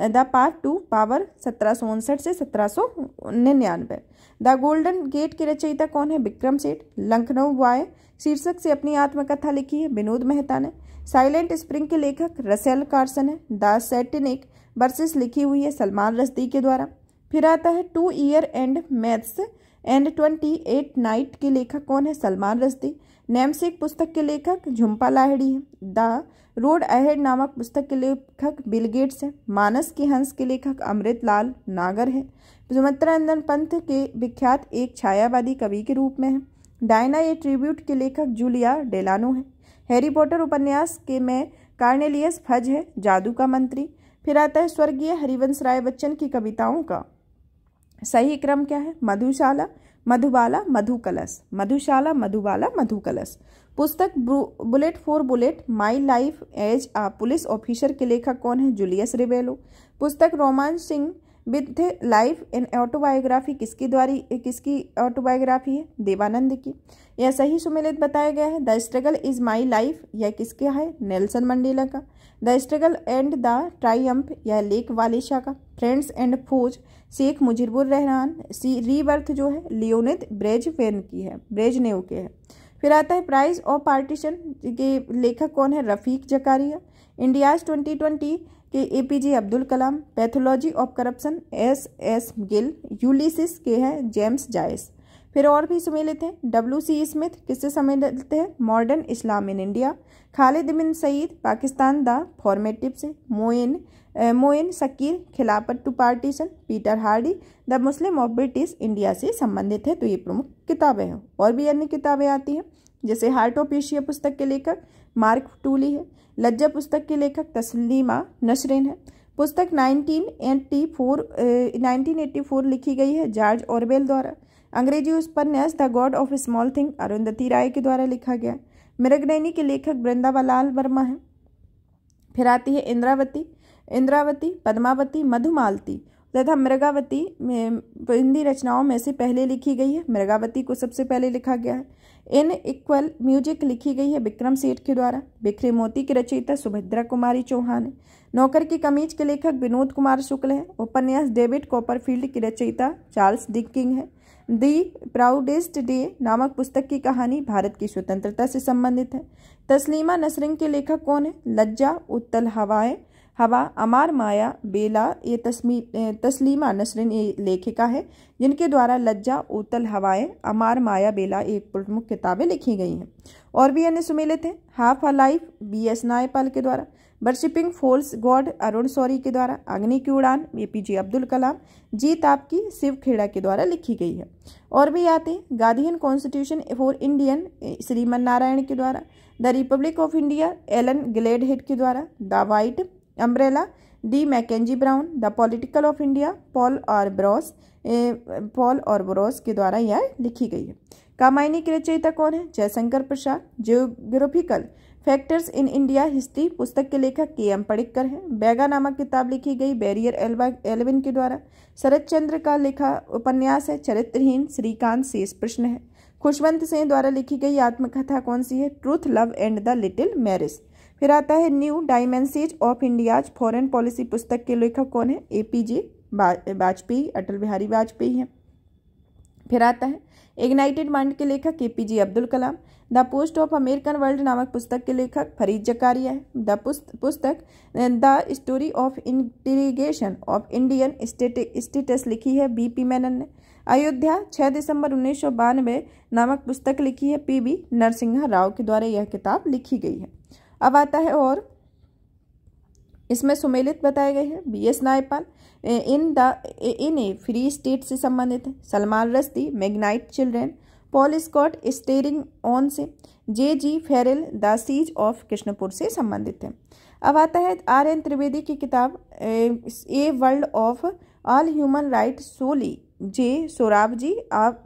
the part to power सत्रह सौ उनसठ से सत्रह सौ निन्यानवे द गोल्डन गेट के रचयिता कौन है विक्रम सेठ लखनऊ वाय शीर्षक से अपनी आत्मकथा लिखी है विनोद मेहता ने साइलेंट स्प्रिंग के लेखक रसेल कार्सन है द सेटिनिक वर्सेस लिखी हुई है सलमान रस्दी के द्वारा फिर आता है two year and maths and twenty eight night के लेखक कौन है सलमान रस्दी नेमसेक पुस्तक के लेखक झुम्पा लाहड़ी है द रोड अहेड नामक पुस्तक के लेखक बिल गेट्स हैं मानस के हंस के लेखक अमृत लाल नागर है सुमित्रानंदन पंथ के विख्यात एक छायावादी कवि के रूप में है डायना ए ट्रिब्यूट के लेखक जूलिया डेलानो है हैरी पॉटर उपन्यास के में कार्नेलियस फज है जादू का मंत्री फिर आता है स्वर्गीय हरिवंश राय बच्चन की कविताओं का सही क्रम क्या है मधुशाला मधुबाला मधु कलश मधुशाला मधुबाला मधु कलश पुस्तक bullet for bullet my life as a police officer के लेखक कौन है जूलियस रिवेलो पुस्तक romancing with life an autobiography किसकी द्वारा किसकी ऑटोबायोग्राफी है देवानंद की यह सही सुमेलित बताया गया है the struggle is my life यह किसका है नेल्सन मंडेला का the struggle and the triumph यह लेक वालिशा का friends and foes Sheikh Mujibur Rahman सी रीबर्थ जो है लियोनिद फेन की है ब्रेज ब्रेजनेव के है फिर आता है प्राइज ऑफ पार्टीशन के लेखक कौन है Rafiq Zakaria India's twenty twenty के A P J Abdul Kalam pathology of corruption S S Gill Ulysses के हैं जेम्स जायस फिर और भी सम्मिलित हैं डब्ल्यू सी स्मिथ किससे सम्मिलित है modern Islam in India Khalid bin Saeed Pakistan the formative से Moin Moin Shakeel Khilafat to partition Peter Hardy the Muslim of British India से संबंधित है तो ये प्रमुख किताबें हैं और भी अन्य किताबें आती हैं जैसे हार्ट ऑफ एशिया पुस्तक के लेखक मार्क टूली है लज्जा पुस्तक के लेखक तस्लीमा नसरीन है पुस्तक 1984 फोर लिखी गई है जॉर्ज ऑरवेल द्वारा अंग्रेजी उपन्यास the god of small thing Arundhati Roy के द्वारा लिखा गया मृगनैनी के लेखक वृंदावा लाल वर्मा है फिर आती है इंद्रावती इंद्रावती पद्मावती मधुमालती तथा मृगावती हिंदी रचनाओं में से पहले लिखी गई है मृगावती को सबसे पहले लिखा गया है इन इक्वल म्यूजिक लिखी गई है विक्रम सेठ के द्वारा बिखरे मोती की रचयिता सुभद्रा कुमारी चौहान है नौकर की कमीज के लेखक विनोद कुमार शुक्ल है उपन्यास डेविड कॉपरफील्ड की रचयिता चार्ल्स डिकिंग है दी प्राउडेस्ट डे नामक पुस्तक की कहानी भारत की स्वतंत्रता से संबंधित है तस्लीमा नसरिंग के लेखक कौन है लज्जा उत्तल हवाएं हवा अमार माया बेला ये तस्मी तस्लीमा नसरिन ये लेखिका है जिनके द्वारा लज्जा उतल हवाएं अमार माया बेला एक प्रमुख किताबें लिखी गई हैं और भी अन्य सुमेलित हैं half a life B S Naipaul के द्वारा worshipping false god Arun Shourie के द्वारा अग्नि की उड़ान ए पी जे अब्दुल कलाम जीत आपकी शिव खेड़ा के द्वारा लिखी गई है और भी आते हैं Gandhian constitution for Indian Shriman Narayan के द्वारा the republic of India Alan Gledhill के द्वारा the white umbrella D Mackenzie Brown the political of India Paul R Brass Paul R Brass के द्वारा यह लिखी गई है कामायनी की रचयिता कौन है Jaishankar Prasad geographical factors in India history पुस्तक के लेखक के एम पड़िक्कर हैं बैगा नामक किताब लिखी गई बैरियर एल्वा एलविन के द्वारा शरद चंद्र का लिखा उपन्यास है चरित्रहीन श्रीकांत शेष प्रश्न है खुशवंत सिंह द्वारा लिखी गई आत्मकथा कौन सी है truth love and the little marriage फिर आता है new dimensions of India's foreign policy पुस्तक के लेखक कौन है A P J Vajpayee Atal Bihari Vajpayee हैं फिर आता है इग्नाइटेड माइंड के लेखक A P J Abdul Kalam the post of American world नामक पुस्तक के लेखक फरीद जकारिया है द पुस्तक the story of integration of Indian states लिखी है बी पी मैनन ने अयोध्या 6 दिसंबर उन्नीस नामक पुस्तक लिखी है पी बी नरसिंह राव के द्वारा यह किताब लिखी गई है अब आता है और इसमें सुमेलित बताए गए हैं B S Naipaul in the in a free state से संबंधित है Salman Rushdie midnight children Paul Scott staying on से J G Farrell the siege of Krishnapur से संबंधित है अब आता है आर एन त्रिवेदी की किताब a world of all human right Soli J Sorabjee आप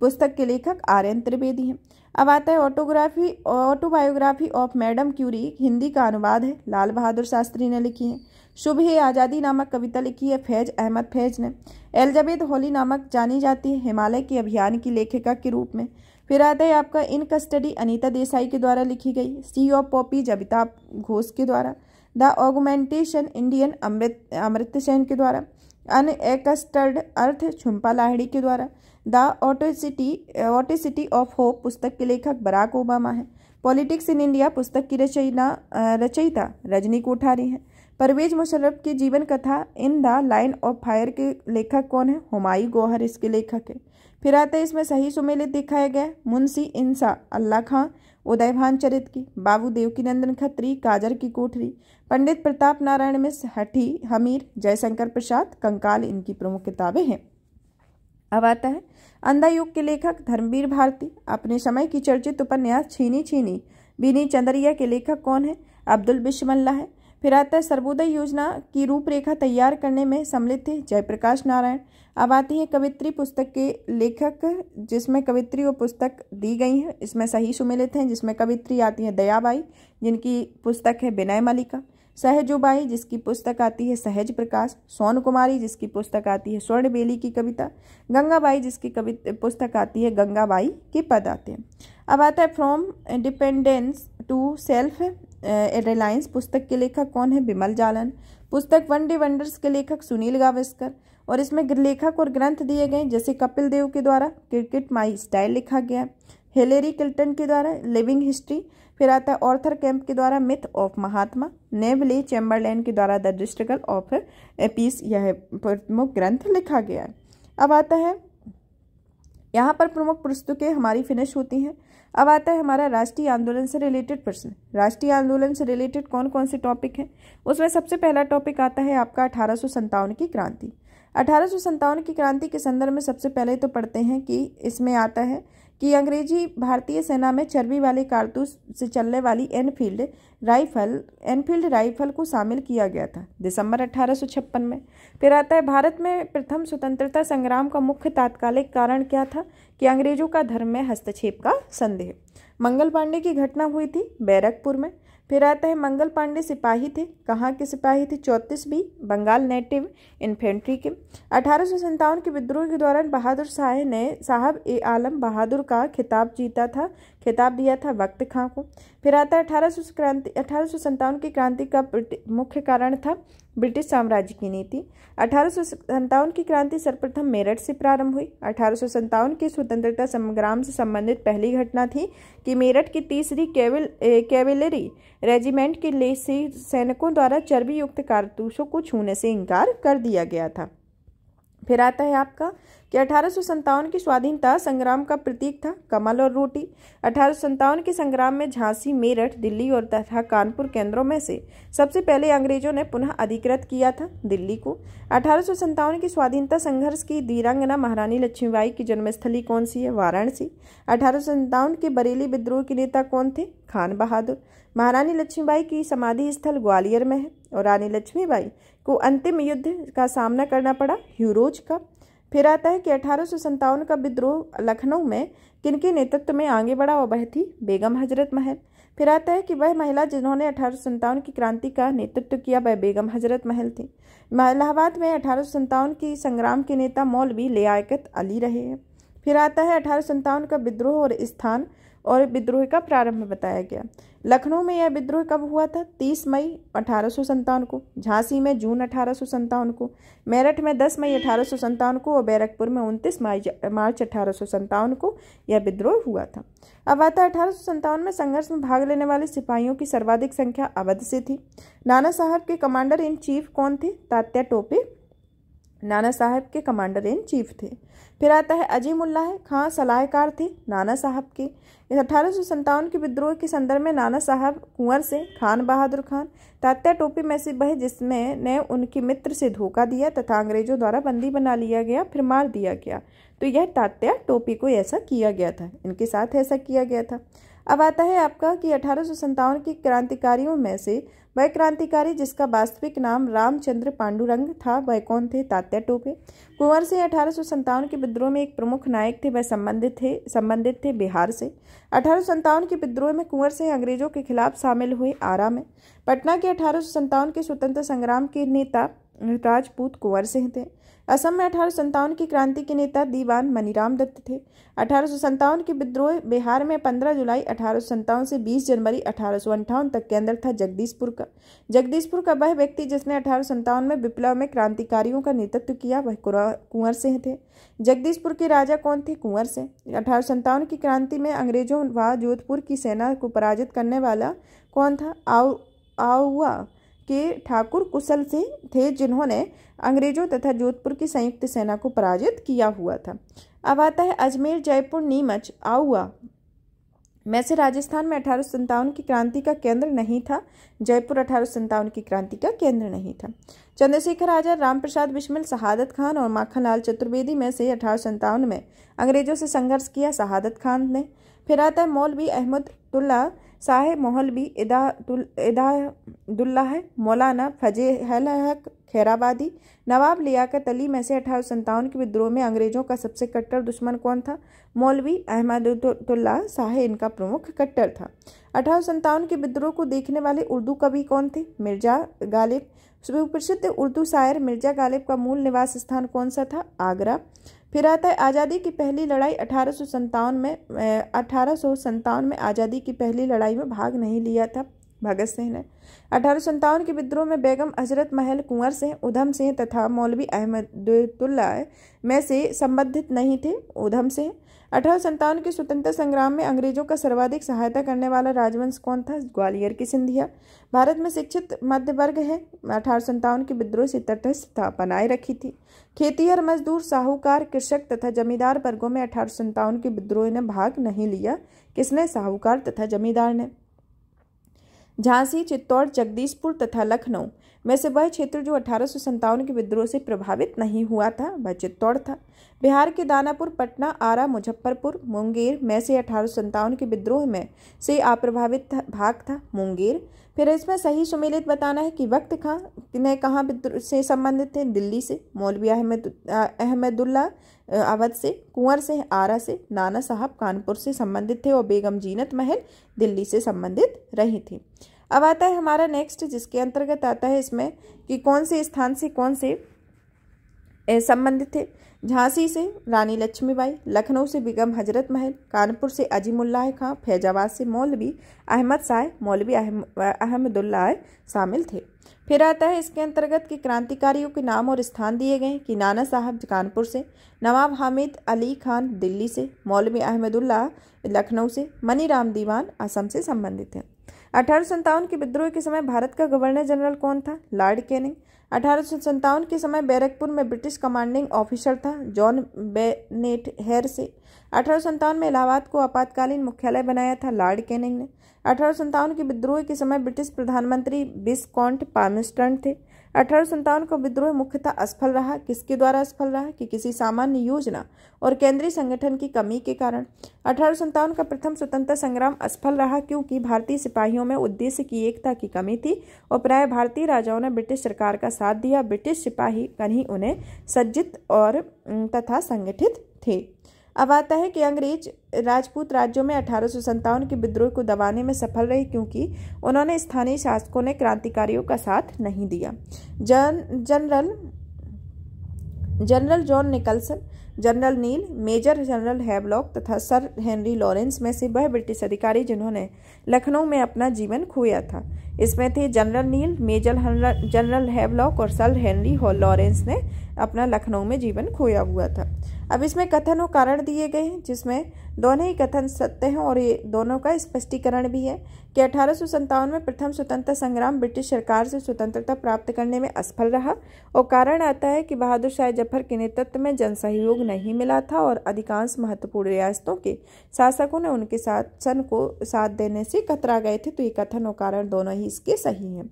पुस्तक के लेखक आर एन त्रिवेदी हैं अब आता है autography autobiography of madam Curie Hindi का अनुवाद है लाल बहादुर शास्त्री ने लिखी है शुभ ही आज़ादी नामक कविता लिखी है फैज अहमद फैज ने एलजबेद होली नामक जानी जाती है हिमालय के अभियान की लेखिका के रूप में फिर आता है आपका इन कस्टडी अनीता देसाई के द्वारा लिखी गई सी ऑफ पॉपी जबिताभ घोष के द्वारा the argumentation Indian Amartya Amartya Sen के द्वारा unaccustomed earth Jhumpa Lahiri के द्वारा the audacity audacity of hope पुस्तक के लेखक बराक ओबामा हैं पॉलिटिक्स इन इंडिया पुस्तक की रचयिता रचयिता रजनी कोठारी हैं परवेज मुशर्रफ की जीवन कथा in the line of fire के लेखक कौन है हुमायूं गौहर इसके लेखक है फिर आते हैं इसमें सही सुमेलित दिखाया गया मुंशी इंसा अल्लाह खां उदयभान चरित की बाबू देवकी नंदन खत्री काजर की कोठरी पंडित प्रताप नारायण मिस हठी हमीर जयशंकर प्रसाद कंकाल इनकी प्रमुख किताबें हैं अब आता है अंधा युग के लेखक धर्मवीर भारती अपने समय की चर्चित उपन्यास छीनी छीनी बीनी चंदरिया के लेखक कौन है अब्दुल बिशमल्ला है फिर आता है सर्वोदय योजना की रूपरेखा तैयार करने में सम्मिलित थे जयप्रकाश नारायण अब आती है कवित्री पुस्तक के लेखक जिसमें कवित्री और पुस्तक दी गई है इसमें सही सुमिलित हैं जिसमें कवित्री आती है दयाबाई जिनकी पुस्तक है विनय मलिका सहजोबाई जिसकी पुस्तक आती है सहज प्रकाश सोन कुमारी जिसकी पुस्तक आती है स्वर्ण बेली की कविता गंगाबाई जिसकी कवि पुस्तक आती है गंगाबाई के पद आते हैं अब आता है from dependence to self reliance पुस्तक के लेखक कौन है बिमल जालन पुस्तक वन डे वंडर्स के लेखक सुनील गावस्कर और इसमें लेखक और ग्रंथ दिए गए जैसे कपिल देव के द्वारा क्रिकेट माई स्टाइल लिखा गया हिलेरी किल्टन के द्वारा लिविंग हिस्ट्री फिर आता है ऑर्थर कैंप के द्वारा myth of Mahatma Neville Chamberlain के द्वारा द डिस्ट्रिकल ऑफ पीस यह प्रमुख ग्रंथ लिखा गया है अब आता है यहाँ पर प्रमुख पुस्तकें हमारी फिनिश होती हैं अब आता है हमारा राष्ट्रीय आंदोलन से रिलेटेड प्रश्न राष्ट्रीय आंदोलन से रिलेटेड कौन कौन से टॉपिक हैं उसमें सबसे पहला टॉपिक आता है आपका अठारह की क्रांति अठारह की क्रांति के संदर्भ में सबसे पहले तो पढ़ते हैं कि इसमें आता है कि अंग्रेजी भारतीय सेना में चर्बी वाले कारतूस से चलने वाली एनफील्ड राइफल एनफील्ड राइफल को शामिल किया गया था दिसंबर अठारह में फिर आता है भारत में प्रथम स्वतंत्रता संग्राम का मुख्य तात्कालिक कारण क्या था कि अंग्रेजों का धर्म में हस्तक्षेप का संदेह मंगल पांडे की घटना हुई थी बैरकपुर में फिर आता है मंगल पांडे सिपाही थे कहाँ के सिपाही थे चौंतीस बी बंगाल नेटिव इन्फेंट्री के अठारह के विद्रोह के दौरान बहादुर शाह ने साहब ए आलम बहादुर का खिताब जीता था खिताब दिया था वक्त खां को फिर आता है अठारह सौ क्रांति अठारह सौ सत्तावन की क्रांति का मुख्य कारण था ब्रिटिश साम्राज्य की नीति अठारह सौ सत्तावन की क्रांति सर्वप्रथम मेरठ से प्रारंभ हुई अठारह सौ सत्तावन की स्वतंत्रता संग्राम से संबंधित पहली घटना थी कि मेरठ की तीसरी केवल कैवेलरी रेजिमेंट के ले सैनिकों द्वारा चर्बी युक्त कारतूसों को छूने से इनकार कर दिया गया था फिर आता है आपका कि अठारह की स्वाधीनता संग्राम का प्रतीक था कमल और रोटी अठारह के संग्राम में झांसी मेरठ दिल्ली और तथा कानपुर केंद्रों में से सबसे पहले अंग्रेजों ने पुनः अधिकृत किया था दिल्ली को अठारह की स्वाधीनता संघर्ष की वीरांगना महारानी लक्ष्मीबाई की जन्मस्थली कौन सी है वाराणसी अठारह के बरेली विद्रोह के नेता कौन थे खान बहादुर महारानी लक्ष्मीबाई की समाधि स्थल ग्वालियर में है और रानी लक्ष्मीबाई को अंतिम युद्ध का सामना करना पड़ा ह्यूरोज का फिर आता है कि अठारह का विद्रोह लखनऊ में किन के नेतृत्व में आगे बढ़ा और वह थी बेगम हजरत महल फिर आता है कि वह महिला जिन्होंने अठारह की क्रांति का नेतृत्व किया वह बेगम हजरत महल थी इलाहाबाद में अठारह की संग्राम के नेता मौलवी लियाकत अली रहे हैं फिर आता है अठारह का विद्रोह और स्थान और विद्रोह का प्रारंभ बताया गया लखनऊ में यह विद्रोह कब हुआ था 30 मई अठारह को झांसी में जून अठारह को मेरठ में 10 मई अठारह को और बैरकपुर में 29 मार्च अठारह को यह विद्रोह हुआ था अब आता है अठारह में संघर्ष में भाग लेने वाले सिपाहियों की सर्वाधिक संख्या अवध से थी नाना साहब के कमांडर इन चीफ कौन थे तात्या टोपे नाना साहब के कमांडर इन चीफ थे फिर आता है उल्लाह खां सलाहकार थे नाना साहब के अठारह के विद्रोह के संदर्भ में नाना साहब कुंवर से खान बहादुर खान तात्या टोपी में से बहे जिसमें ने उनके मित्र से धोखा दिया तथा अंग्रेजों द्वारा बंदी बना लिया गया फिर मार दिया गया तो यह तात्या टोपी को ऐसा किया गया था इनके साथ ऐसा किया गया था अब आता है आपका कि अठारह के क्रांतिकारियों में से वह क्रांतिकारी जिसका वास्तविक नाम रामचंद्र पांडुरंग था वह कौन थे तात्या टोपे कुंवर सिंह अठारह के विद्रोह में एक प्रमुख नायक थे वह संबंधित थे संबंधित थे बिहार से अठारह के विद्रोह में कुंवर सिंह अंग्रेजों के खिलाफ शामिल हुए आरा में पटना के अठारह के स्वतंत्र संग्राम के नेता राजपूत कुंवर सिंह थे असम में अठारह की क्रांति के नेता दीवान मनीराम दत्त थे अठारह के विद्रोह बिहार में 15 जुलाई अठारह से 20 जनवरी अठारह तक केंद्र था जगदीशपुर का जगदीशपुर का वह व्यक्ति जिसने अठारह में विप्लव में क्रांतिकारियों का नेतृत्व किया वह कुंवर सिंह थे जगदीशपुर के राजा कौन थे कुंवर सिंह अठारह की क्रांति में अंग्रेजों व जोधपुर की सेना को पराजित करने वाला कौन था आउ आउआ के ठाकुर कुशल सिंह थे जिन्होंने अंग्रेजों तथा जोधपुर की संयुक्त सेना को पराजित किया हुआ था अब आता है अजमेर जयपुर नीमच आउआ में से राजस्थान में अठारह सौ की क्रांति का केंद्र नहीं था जयपुर अठारह सौ की क्रांति का केंद्र नहीं था चंद्रशेखर आजाद रामप्रसाद बिस्मिल शहादत खान और माखनलाल चतुर्वेदी में से अठारह सौ में अंग्रेजों से संघर्ष किया शहादत खान ने फिर आता है मौलवी अहमदुल्ला साह मोहलबी है मौलाना फजेहल हक खैराबादी नवाब लियाकत अली में से अठारह संतावन के विद्रोह में अंग्रेजों का सबसे कट्टर दुश्मन कौन था मौलवी अहमदुल्ला शाह इनका प्रमुख कट्टर था अठारह संतावन के विद्रोह को देखने वाले उर्दू कवि कौन थे मिर्जा गालिब सुप्रसिद्ध उर्दू शायर मिर्जा गालिब का मूल निवास स्थान कौन सा था आगरा फिर आता है आज़ादी की पहली लड़ाई अठारह में अठारह में आज़ादी की पहली लड़ाई में भाग नहीं लिया था भगत सिंह ने अठारह के विद्रोह में बेगम हजरत महल कुंवर सिंह उधम सिंह तथा मौलवी अहमदुल्ला में से संबंधित नहीं थे उधम सिंह अठारह के स्वतंत्रता संग्राम में अंग्रेजों का सर्वाधिक सहायता करने वाला राजवंश कौन था ग्वालियर की सिंधिया भारत में शिक्षित मध्य वर्ग है अठारह के विद्रोह से तटस्थता बनाए रखी थी खेतीहर मजदूर साहूकार कृषक तथा जमींदार वर्गों में अठारह के विद्रोह ने भाग नहीं लिया किसने साहूकार तथा जमींदार ने झांसी चित्तौड़ जगदीशपुर तथा लखनऊ में से वह क्षेत्र जो अठारह के विद्रोह से प्रभावित नहीं हुआ था वह चित्तौड़ था बिहार के दानापुर पटना आरा मुजफ्फरपुर मुंगेर में से अठारह के विद्रोह में से अप्रभावित भाग था मुंगेर फिर इसमें सही सुमेलित बताना है कि वक्त खां ने कहाँ से संबंधित थे दिल्ली से मौलवी अहमद अहमदुल्ला अवध से कुंवर से आरा से नाना साहब कानपुर से संबंधित थे और बेगम जीनत महल दिल्ली से संबंधित रही थी अब आता है हमारा नेक्स्ट जिसके अंतर्गत आता है इसमें कि कौन से स्थान से कौन से संबंधित थे झांसी से रानी लक्ष्मीबाई लखनऊ से बिगम हजरत महल कानपुर से अजीमुल्लाह खां फैजाबाद से मौलवी अहमद साय मौलवी अहमदुल्लाह शामिल थे फिर आता है इसके अंतर्गत कि क्रांतिकारियों के नाम और स्थान दिए गए कि नाना साहब कानपुर से नवाब हामिद अली खान दिल्ली से मौलवी अहमदुल्ला लखनऊ से राम दीवान असम से संबंधित हैं अठारह के विद्रोह के समय भारत का गवर्नर जनरल कौन था लॉर्ड कैनिंग अठारह के समय बैरकपुर में ब्रिटिश कमांडिंग ऑफिसर था जॉन बेनेट हेर से अठारह में इलाहाबाद को आपातकालीन मुख्यालय बनाया था लॉर्ड कैनिंग ने अठारह के विद्रोह के समय ब्रिटिश प्रधानमंत्री बिस्कॉन्ट पामिस्टन थे अठारह संतावन का विद्रोह मुख्यतः असफल रहा किसके द्वारा असफल रहा कि किसी सामान्य योजना और केंद्रीय संगठन की कमी के कारण अठारह संतावन का प्रथम स्वतंत्रता संग्राम असफल रहा क्योंकि भारतीय सिपाहियों में उद्देश्य की एकता की कमी थी और प्राय भारतीय राजाओं ने ब्रिटिश सरकार का साथ दिया ब्रिटिश सिपाही कहीं उन्हें सज्जित और तथा संगठित थे अब आता है कि अंग्रेज राजपूत राज्यों में अठारह के विद्रोह को दबाने में सफल रहे क्योंकि उन्होंने स्थानीय शासकों ने क्रांतिकारियों का साथ नहीं दिया जन general general John Nicholson general Neill major general Havelock तथा सर हेनरी लॉरेंस में से वह ब्रिटिश अधिकारी जिन्होंने लखनऊ में अपना जीवन खोया था इसमें थे general Neill major general Havelock और सर हेनरी लॉरेंस ने अपना लखनऊ में जीवन खोया हुआ था अब इसमें कथन और कारण दिए गए हैं जिसमें दोनों ही कथन सत्य हैं और ये दोनों का स्पष्टीकरण भी है कि अठारह में प्रथम स्वतंत्रता संग्राम ब्रिटिश सरकार से स्वतंत्रता प्राप्त करने में असफल रहा और कारण आता है कि बहादुर शाह जफर के नेतृत्व में जन सहयोग नहीं मिला था और अधिकांश महत्वपूर्ण रियासतों के शासकों ने उनके साथ सन को साथ देने से कतरा गए थे तो ये कथन और कारण दोनों ही इसके सही हैं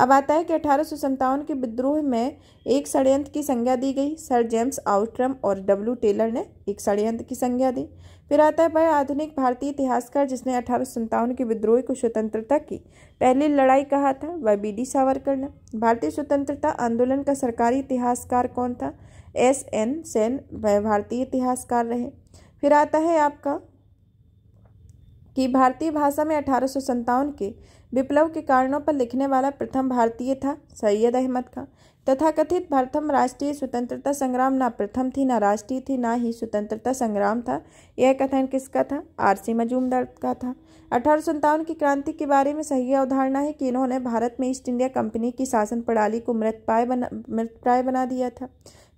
अब आता है कि अठारह के विद्रोह में एक षडयंत्र की संज्ञा दी गई सर जेम्स आउट्रम और डब्ल्यू टेलर ने एक षडयंत्र की संज्ञा दी फिर आता है भाई आधुनिक भारतीय इतिहासकार जिसने अठारह के विद्रोह को स्वतंत्रता की पहली लड़ाई कहा था वह बी डी सावरकर ने भारतीय स्वतंत्रता आंदोलन का सरकारी इतिहासकार कौन था एस एन सेन वह भारतीय इतिहासकार रहे फिर आता है आपका कि भारतीय भाषा में अठारह के विप्लव के कारणों पर लिखने वाला प्रथम भारतीय था सैयद अहमद खां तथाकथित प्रथम राष्ट्रीय स्वतंत्रता संग्राम ना प्रथम थी ना राष्ट्रीय थी ना ही स्वतंत्रता संग्राम था यह कथन किसका था आरसी मजूमदार का था अठारह की क्रांति के बारे में सही अवधारणा है कि इन्होंने भारत में ईस्ट इंडिया कंपनी की शासन प्रणाली को मृतप्राय बना मृतप्राय बना दिया था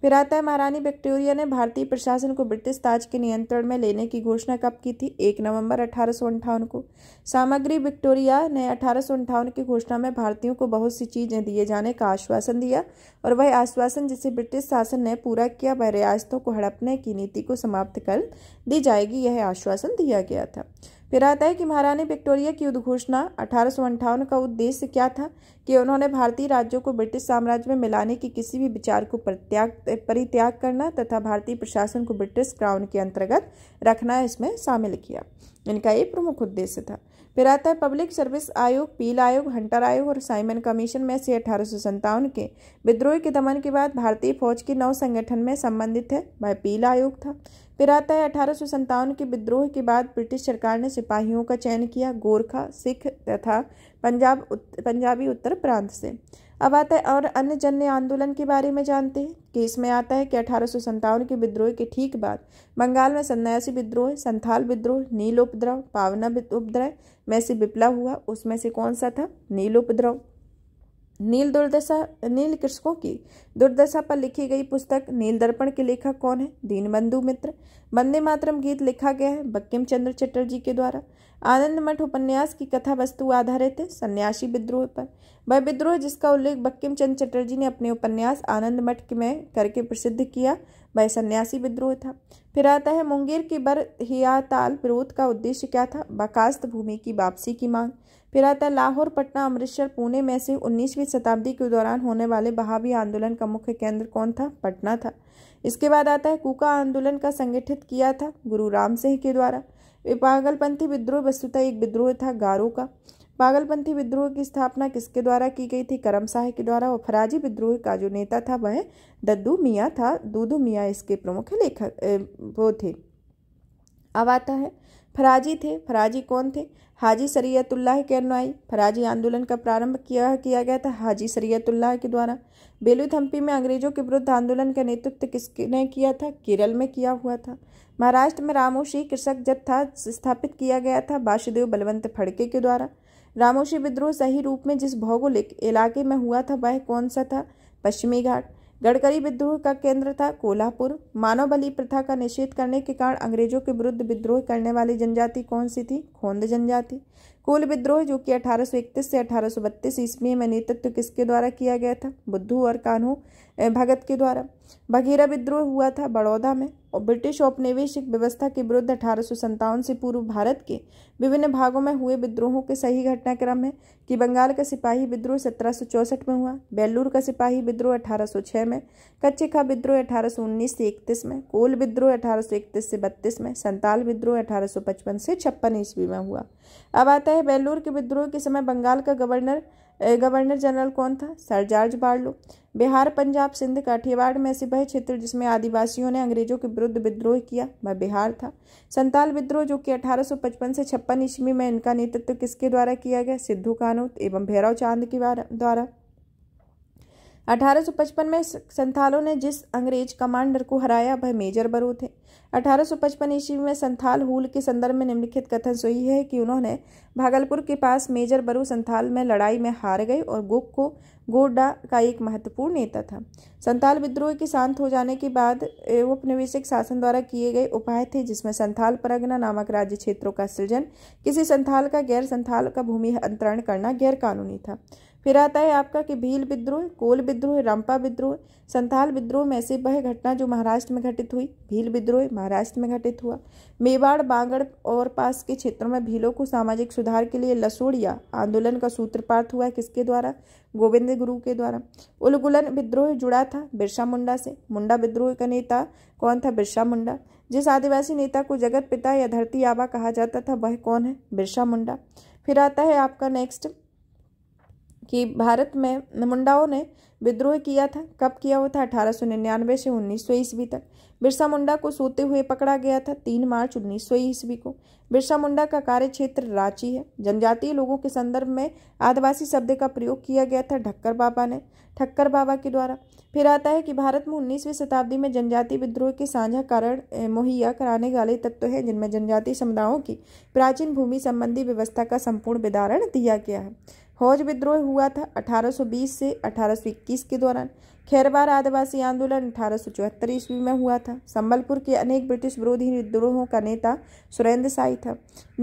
फिर आता है महारानी विक्टोरिया ने भारतीय प्रशासन को ब्रिटिश ताज के नियंत्रण में लेने की घोषणा कब की थी एक नवंबर अठारह को सामग्री विक्टोरिया ने अठारह की घोषणा में भारतीयों को बहुत सी चीज़ें दिए जाने का आश्वासन दिया और वह आश्वासन जिसे ब्रिटिश शासन ने पूरा किया वह रियासतों को हड़पने की नीति को समाप्त कर दी जाएगी यह आश्वासन दिया गया था फिर आता है कि महारानी विक्टोरिया की उद्घोषणा अठारह का उद्देश्य क्या था कि उन्होंने भारतीय राज्यों को ब्रिटिश साम्राज्य में मिलाने की किसी भी विचार को परित्याग परित्याग करना तथा भारतीय प्रशासन को ब्रिटिश क्राउन के अंतर्गत रखना इसमें शामिल किया इनका एक प्रमुख उद्देश्य था फिर आता है पब्लिक सर्विस आयोग पील आयोग हंटर आयोग और साइमन कमीशन में से अठारह के विद्रोह के दमन के बाद भारतीय फौज के नौ संगठन में संबंधित है वह पील आयोग था फिर आता है अठारह के विद्रोह के बाद ब्रिटिश सरकार ने सिपाहियों का चयन किया गोरखा सिख तथा पंजाब उत, पंजाबी उत्तर प्रांत से अब आता है और अन्य जन्य आंदोलन के बारे में जानते हैं कि इसमें आता है कि अठारह के विद्रोह के ठीक बाद बंगाल में सन्यासी विद्रोह संथाल विद्रोह नील उपद्रव पावना उपद्रव में से विपला हुआ उसमें से कौन सा था नील उपद्रव नील दुर्दशा नील कृषकों की दुर्दशा पर लिखी गई पुस्तक नील दर्पण के लेखक कौन है दीनबंधु मित्र वंदे मातरम गीत लिखा गया है बक्किम चंद्र चटर्जी के द्वारा आनंद मठ उपन्यास की कथा वस्तु आधारित है सन्यासी विद्रोह पर वह विद्रोह जिसका उल्लेख बक्किम चंद चटर्जी ने अपने उपन्यास आनंद मठ में करके प्रसिद्ध किया वह सन्यासी विद्रोह था फिर आता है मुंगेर की बर हियाताल विरोध का उद्देश्य क्या था बकास्त भूमि की वापसी की मांग फिर आता लाहौर पटना अमृतसर पुणे में से उन्नीसवीं शताब्दी के दौरान होने वाले बहावी आंदोलन का मुख्य केंद्र कौन था पटना था इसके बाद आता है कुका आंदोलन का संगठित किया था गुरु राम सिंह के द्वारा पागलपंथी विद्रोह वस्तुतः एक विद्रोह था गारो का पागलपंथी विद्रोह की स्थापना किसके द्वारा की गई थी करम शाह के द्वारा और फराजी विद्रोह का जो नेता था वह दद्दू मियाँ था दूदू मियाँ इसके प्रमुख लेखक वो थे अब आता है फराजी थे फराजी कौन थे हाजी सरैतुल्लाह अनुयायी फराजी आंदोलन का प्रारंभ किया किया गया था हाजी सरैतुल्लाह के द्वारा बेलू थम्पी में अंग्रेजों के विरुद्ध आंदोलन का नेतृत्व किसने किया था केरल में किया हुआ था महाराष्ट्र में रामोशी कृषक जत्था था स्थापित किया गया था वासुदेव बलवंत फड़के के द्वारा रामोशी विद्रोह सही रूप में जिस भौगोलिक इलाके में हुआ था वह कौन सा था पश्चिमी घाट गडकरी विद्रोह का केंद्र था कोल्हापुर मानव बलि प्रथा का निषेध करने के कारण अंग्रेजों के विरुद्ध विद्रोह करने वाली जनजाति कौन सी थी खोंद जनजाति कुल विद्रोह जो कि 1831 से 1832 ईस्वी में नेतृत्व किसके द्वारा किया गया था बुद्धू और कान्हू भगत के द्वारा बघेरा विद्रोह हुआ था बड़ौदा में और ब्रिटिश औपनिवेशिक व्यवस्था के विरुद्ध अठारह से पूर्व भारत के विभिन्न भागों में हुए विद्रोहों के सही घटनाक्रम है कि बंगाल का सिपाही विद्रोह सत्रह में हुआ बेल्लूर का सिपाही विद्रोह अठारह में का विद्रोह उन्नीस से इकतीस में कोल विद्रोह 1831 से बत्तीस में संताल विद्रोह पचपन से छप्पन ईस्वी में हुआ अब आता है बेल्लूर के विद्रोह के समय बंगाल का गवर्नर गवर्नर जनरल कौन था sir George Barlow Bihar Punjab Sindh Kathiawar में ऐसे वह क्षेत्र जिसमें आदिवासियों ने अंग्रेजों के विरुद्ध विद्रोह किया वह बिहार था संताल विद्रोह जो कि 1855 से छप्पन ईस्वी में इनका नेतृत्व किसके द्वारा किया गया सिद्धू कानूत एवं भैरव चांद के द्वारा 1855 में संथालों ने जिस अंग्रेज कमांडर को हराया वह मेजर बरू थे 1855 ईस्वी में संथाल हूल के संदर्भ में निम्नलिखित कथन सही है कि उन्होंने भागलपुर के पास मेजर बरू संथाल में लड़ाई में हार गए और गोक को गोडा का एक महत्वपूर्ण नेता था संथाल विद्रोह के शांत हो जाने के बाद उपनिवेशिक शासन द्वारा किए गए उपाय थे जिसमें संथाल परगना नामक राज्य क्षेत्रों का सृजन किसी संथाल का गैर संथाल का भूमि अंतरण करना गैर कानूनी था फिर आता है आपका कि भील विद्रोह कोल विद्रोह रंपा विद्रोह संथाल विद्रोह में ऐसी वह घटना जो महाराष्ट्र में घटित हुई भील विद्रोह महाराष्ट्र में घटित हुआ मेवाड़ बांगड़ और पास के क्षेत्रों में भीलों को सामाजिक सुधार के लिए लसोड़िया आंदोलन का सूत्रपात हुआ किसके द्वारा गोविंद गुरु के द्वारा उलगुलन विद्रोह जुड़ा था बिरसा मुंडा से मुंडा विद्रोह का नेता कौन था बिरसा मुंडा जिस आदिवासी नेता को जगत पिता या धरती आबा कहा जाता था वह कौन है बिरसा मुंडा फिर आता है आपका नेक्स्ट कि भारत में मुंडाओं ने विद्रोह किया था कब किया हुआ था अठारह सौ निन्यानवे से उन्नीस सौ ईस्वी तक बिरसा मुंडा को सोते हुए पकड़ा गया था तीन मार्च उन्नीस सौ ईस्वी को बिरसा मुंडा का कार्य क्षेत्र रांची है जनजातीय लोगों के संदर्भ में आदिवासी शब्द का प्रयोग किया गया था ढक्कर बाबा ने ठक्कर बाबा के द्वारा फिर आता है कि भारत में उन्नीसवीं शताब्दी में जनजातीय विद्रोह के साझा कारण मुहैया कराने वाले तत्व हैं जिनमें जनजातीय समुदायों की प्राचीन भूमि संबंधी व्यवस्था का संपूर्ण विदारण दिया गया है हौज विद्रोह हुआ था 1820 से 1821 के दौरान खैरवार आदिवासी आंदोलन अठारह सौ ईस्वी में हुआ था संबलपुर के अनेक ब्रिटिश विरोधी विद्रोहों का नेता सुरेंद्र साई था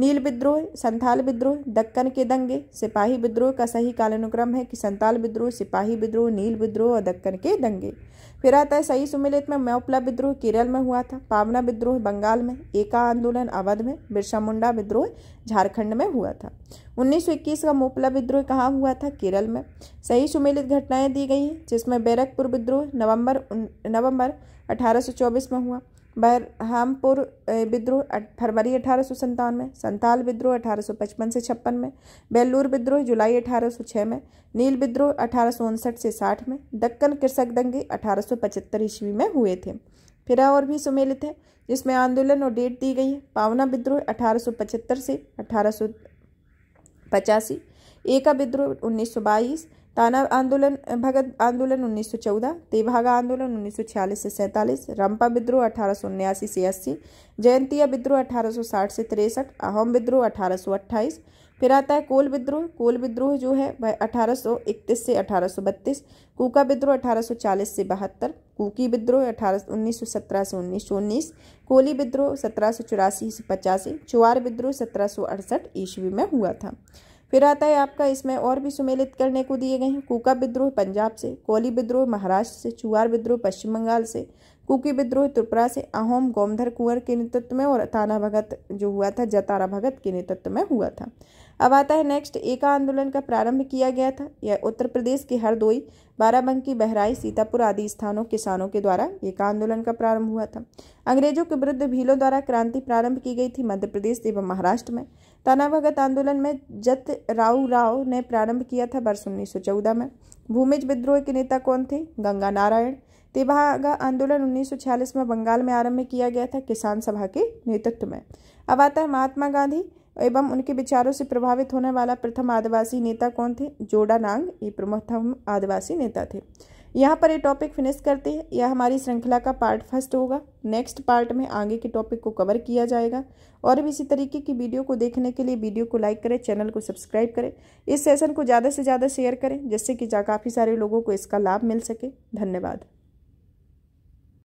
नील विद्रोह संथाल विद्रोह दक्कन के दंगे सिपाही विद्रोह का सही कालानुक्रम है कि संथाल विद्रोह सिपाही विद्रोह नील विद्रोह और दक्कन के दंगे फिर आता है सही सुमिलित में मेवपला विद्रोह केरल में हुआ था पावना विद्रोह बंगाल में एका आंदोलन अवध में बिरसा मुंडा विद्रोह झारखंड में हुआ था 1921 का मोपला विद्रोह कहाँ हुआ था केरल में सही सुमिलित घटनाएं दी गई हैं जिसमें बैरकपुर विद्रोह नवंबर नवंबर 1824 में हुआ बहरामपुर विद्रोह फरवरी अठारह सौ संतानवे संताल विद्रोह अठारह सौ पचपन से छप्पन में बेल्लूर विद्रोह जुलाई अठारह सौ छः में नील विद्रोह अठारह सौ उनसठ से साठ में दक्कन कृषक दंगे अठारह ईस्वी में हुए थे फिर और भी सुमेलित है जिसमें आंदोलन और डेट दी गई है पावना विद्रोह अठारह से अठारह पचासी एका विद्रोह उन्नीस सौ बाईस ताना आंदोलन भगत आंदोलन 1914, तेभागा आंदोलन 1946 से सैंतालीस रंपा विद्रोह अठारह से अस्सी जयंतिया विद्रोह 1860 से तिरसठ अहोम विद्रोह अठारह फिर आता है कोल विद्रोह कोल विद्रोह जो है वह 1831 से 1832, कूका विद्रोह 1840 से बहत्तर कूकी विद्रोह अठारह उन्नीस सौ सत्रह से उन्नीस सौ उन्नीस कोली विद्रोह सत्रह सौ चौरासी से पचासी चुआर विद्रोह सत्रह सौ अड़सठ ईस्वी में हुआ था फिर आता है आपका इसमें और भी सुमेलित करने को दिए गए हैं कूका विद्रोह पंजाब से कोली विद्रोह महाराष्ट्र से चुहार विद्रोह पश्चिम बंगाल से कुकी विद्रोह त्रिपुरा से अहोम गोमधर कुंवर के नेतृत्व में और ताना भगत जो हुआ था जतारा भगत के नेतृत्व में हुआ था अब आता है नेक्स्ट एका आंदोलन का प्रारंभ किया गया था यह उत्तर प्रदेश के हरदोई बाराबंकी बहराई सीतापुर आदि स्थानों किसानों के द्वारा एका आंदोलन का प्रारंभ हुआ था अंग्रेजों के विरुद्ध भीलों द्वारा क्रांति प्रारंभ की गई थी मध्य प्रदेश एवं महाराष्ट्र में ताना भगत आंदोलन में जत राव राव ने प्रारंभ किया था वर्ष उन्नीस में भूमिज विद्रोह के नेता कौन थे गंगा नारायण तिभागा आंदोलन 1946 में बंगाल में आरंभ किया गया था किसान सभा के नेतृत्व में अब आता है महात्मा गांधी एवं उनके विचारों से प्रभावित होने वाला प्रथम आदिवासी नेता कौन थे जोड़ा नांग ये प्रमुख आदिवासी नेता थे यहाँ पर ये टॉपिक फिनिश करते हैं यह हमारी श्रृंखला का पार्ट फर्स्ट होगा नेक्स्ट पार्ट में आगे के टॉपिक को कवर किया जाएगा और भी इसी तरीके की वीडियो को देखने के लिए वीडियो को लाइक करें चैनल को सब्सक्राइब करें इस सेशन को ज़्यादा से ज़्यादा शेयर करें जिससे कि काफ़ी सारे लोगों को इसका लाभ मिल सके धन्यवाद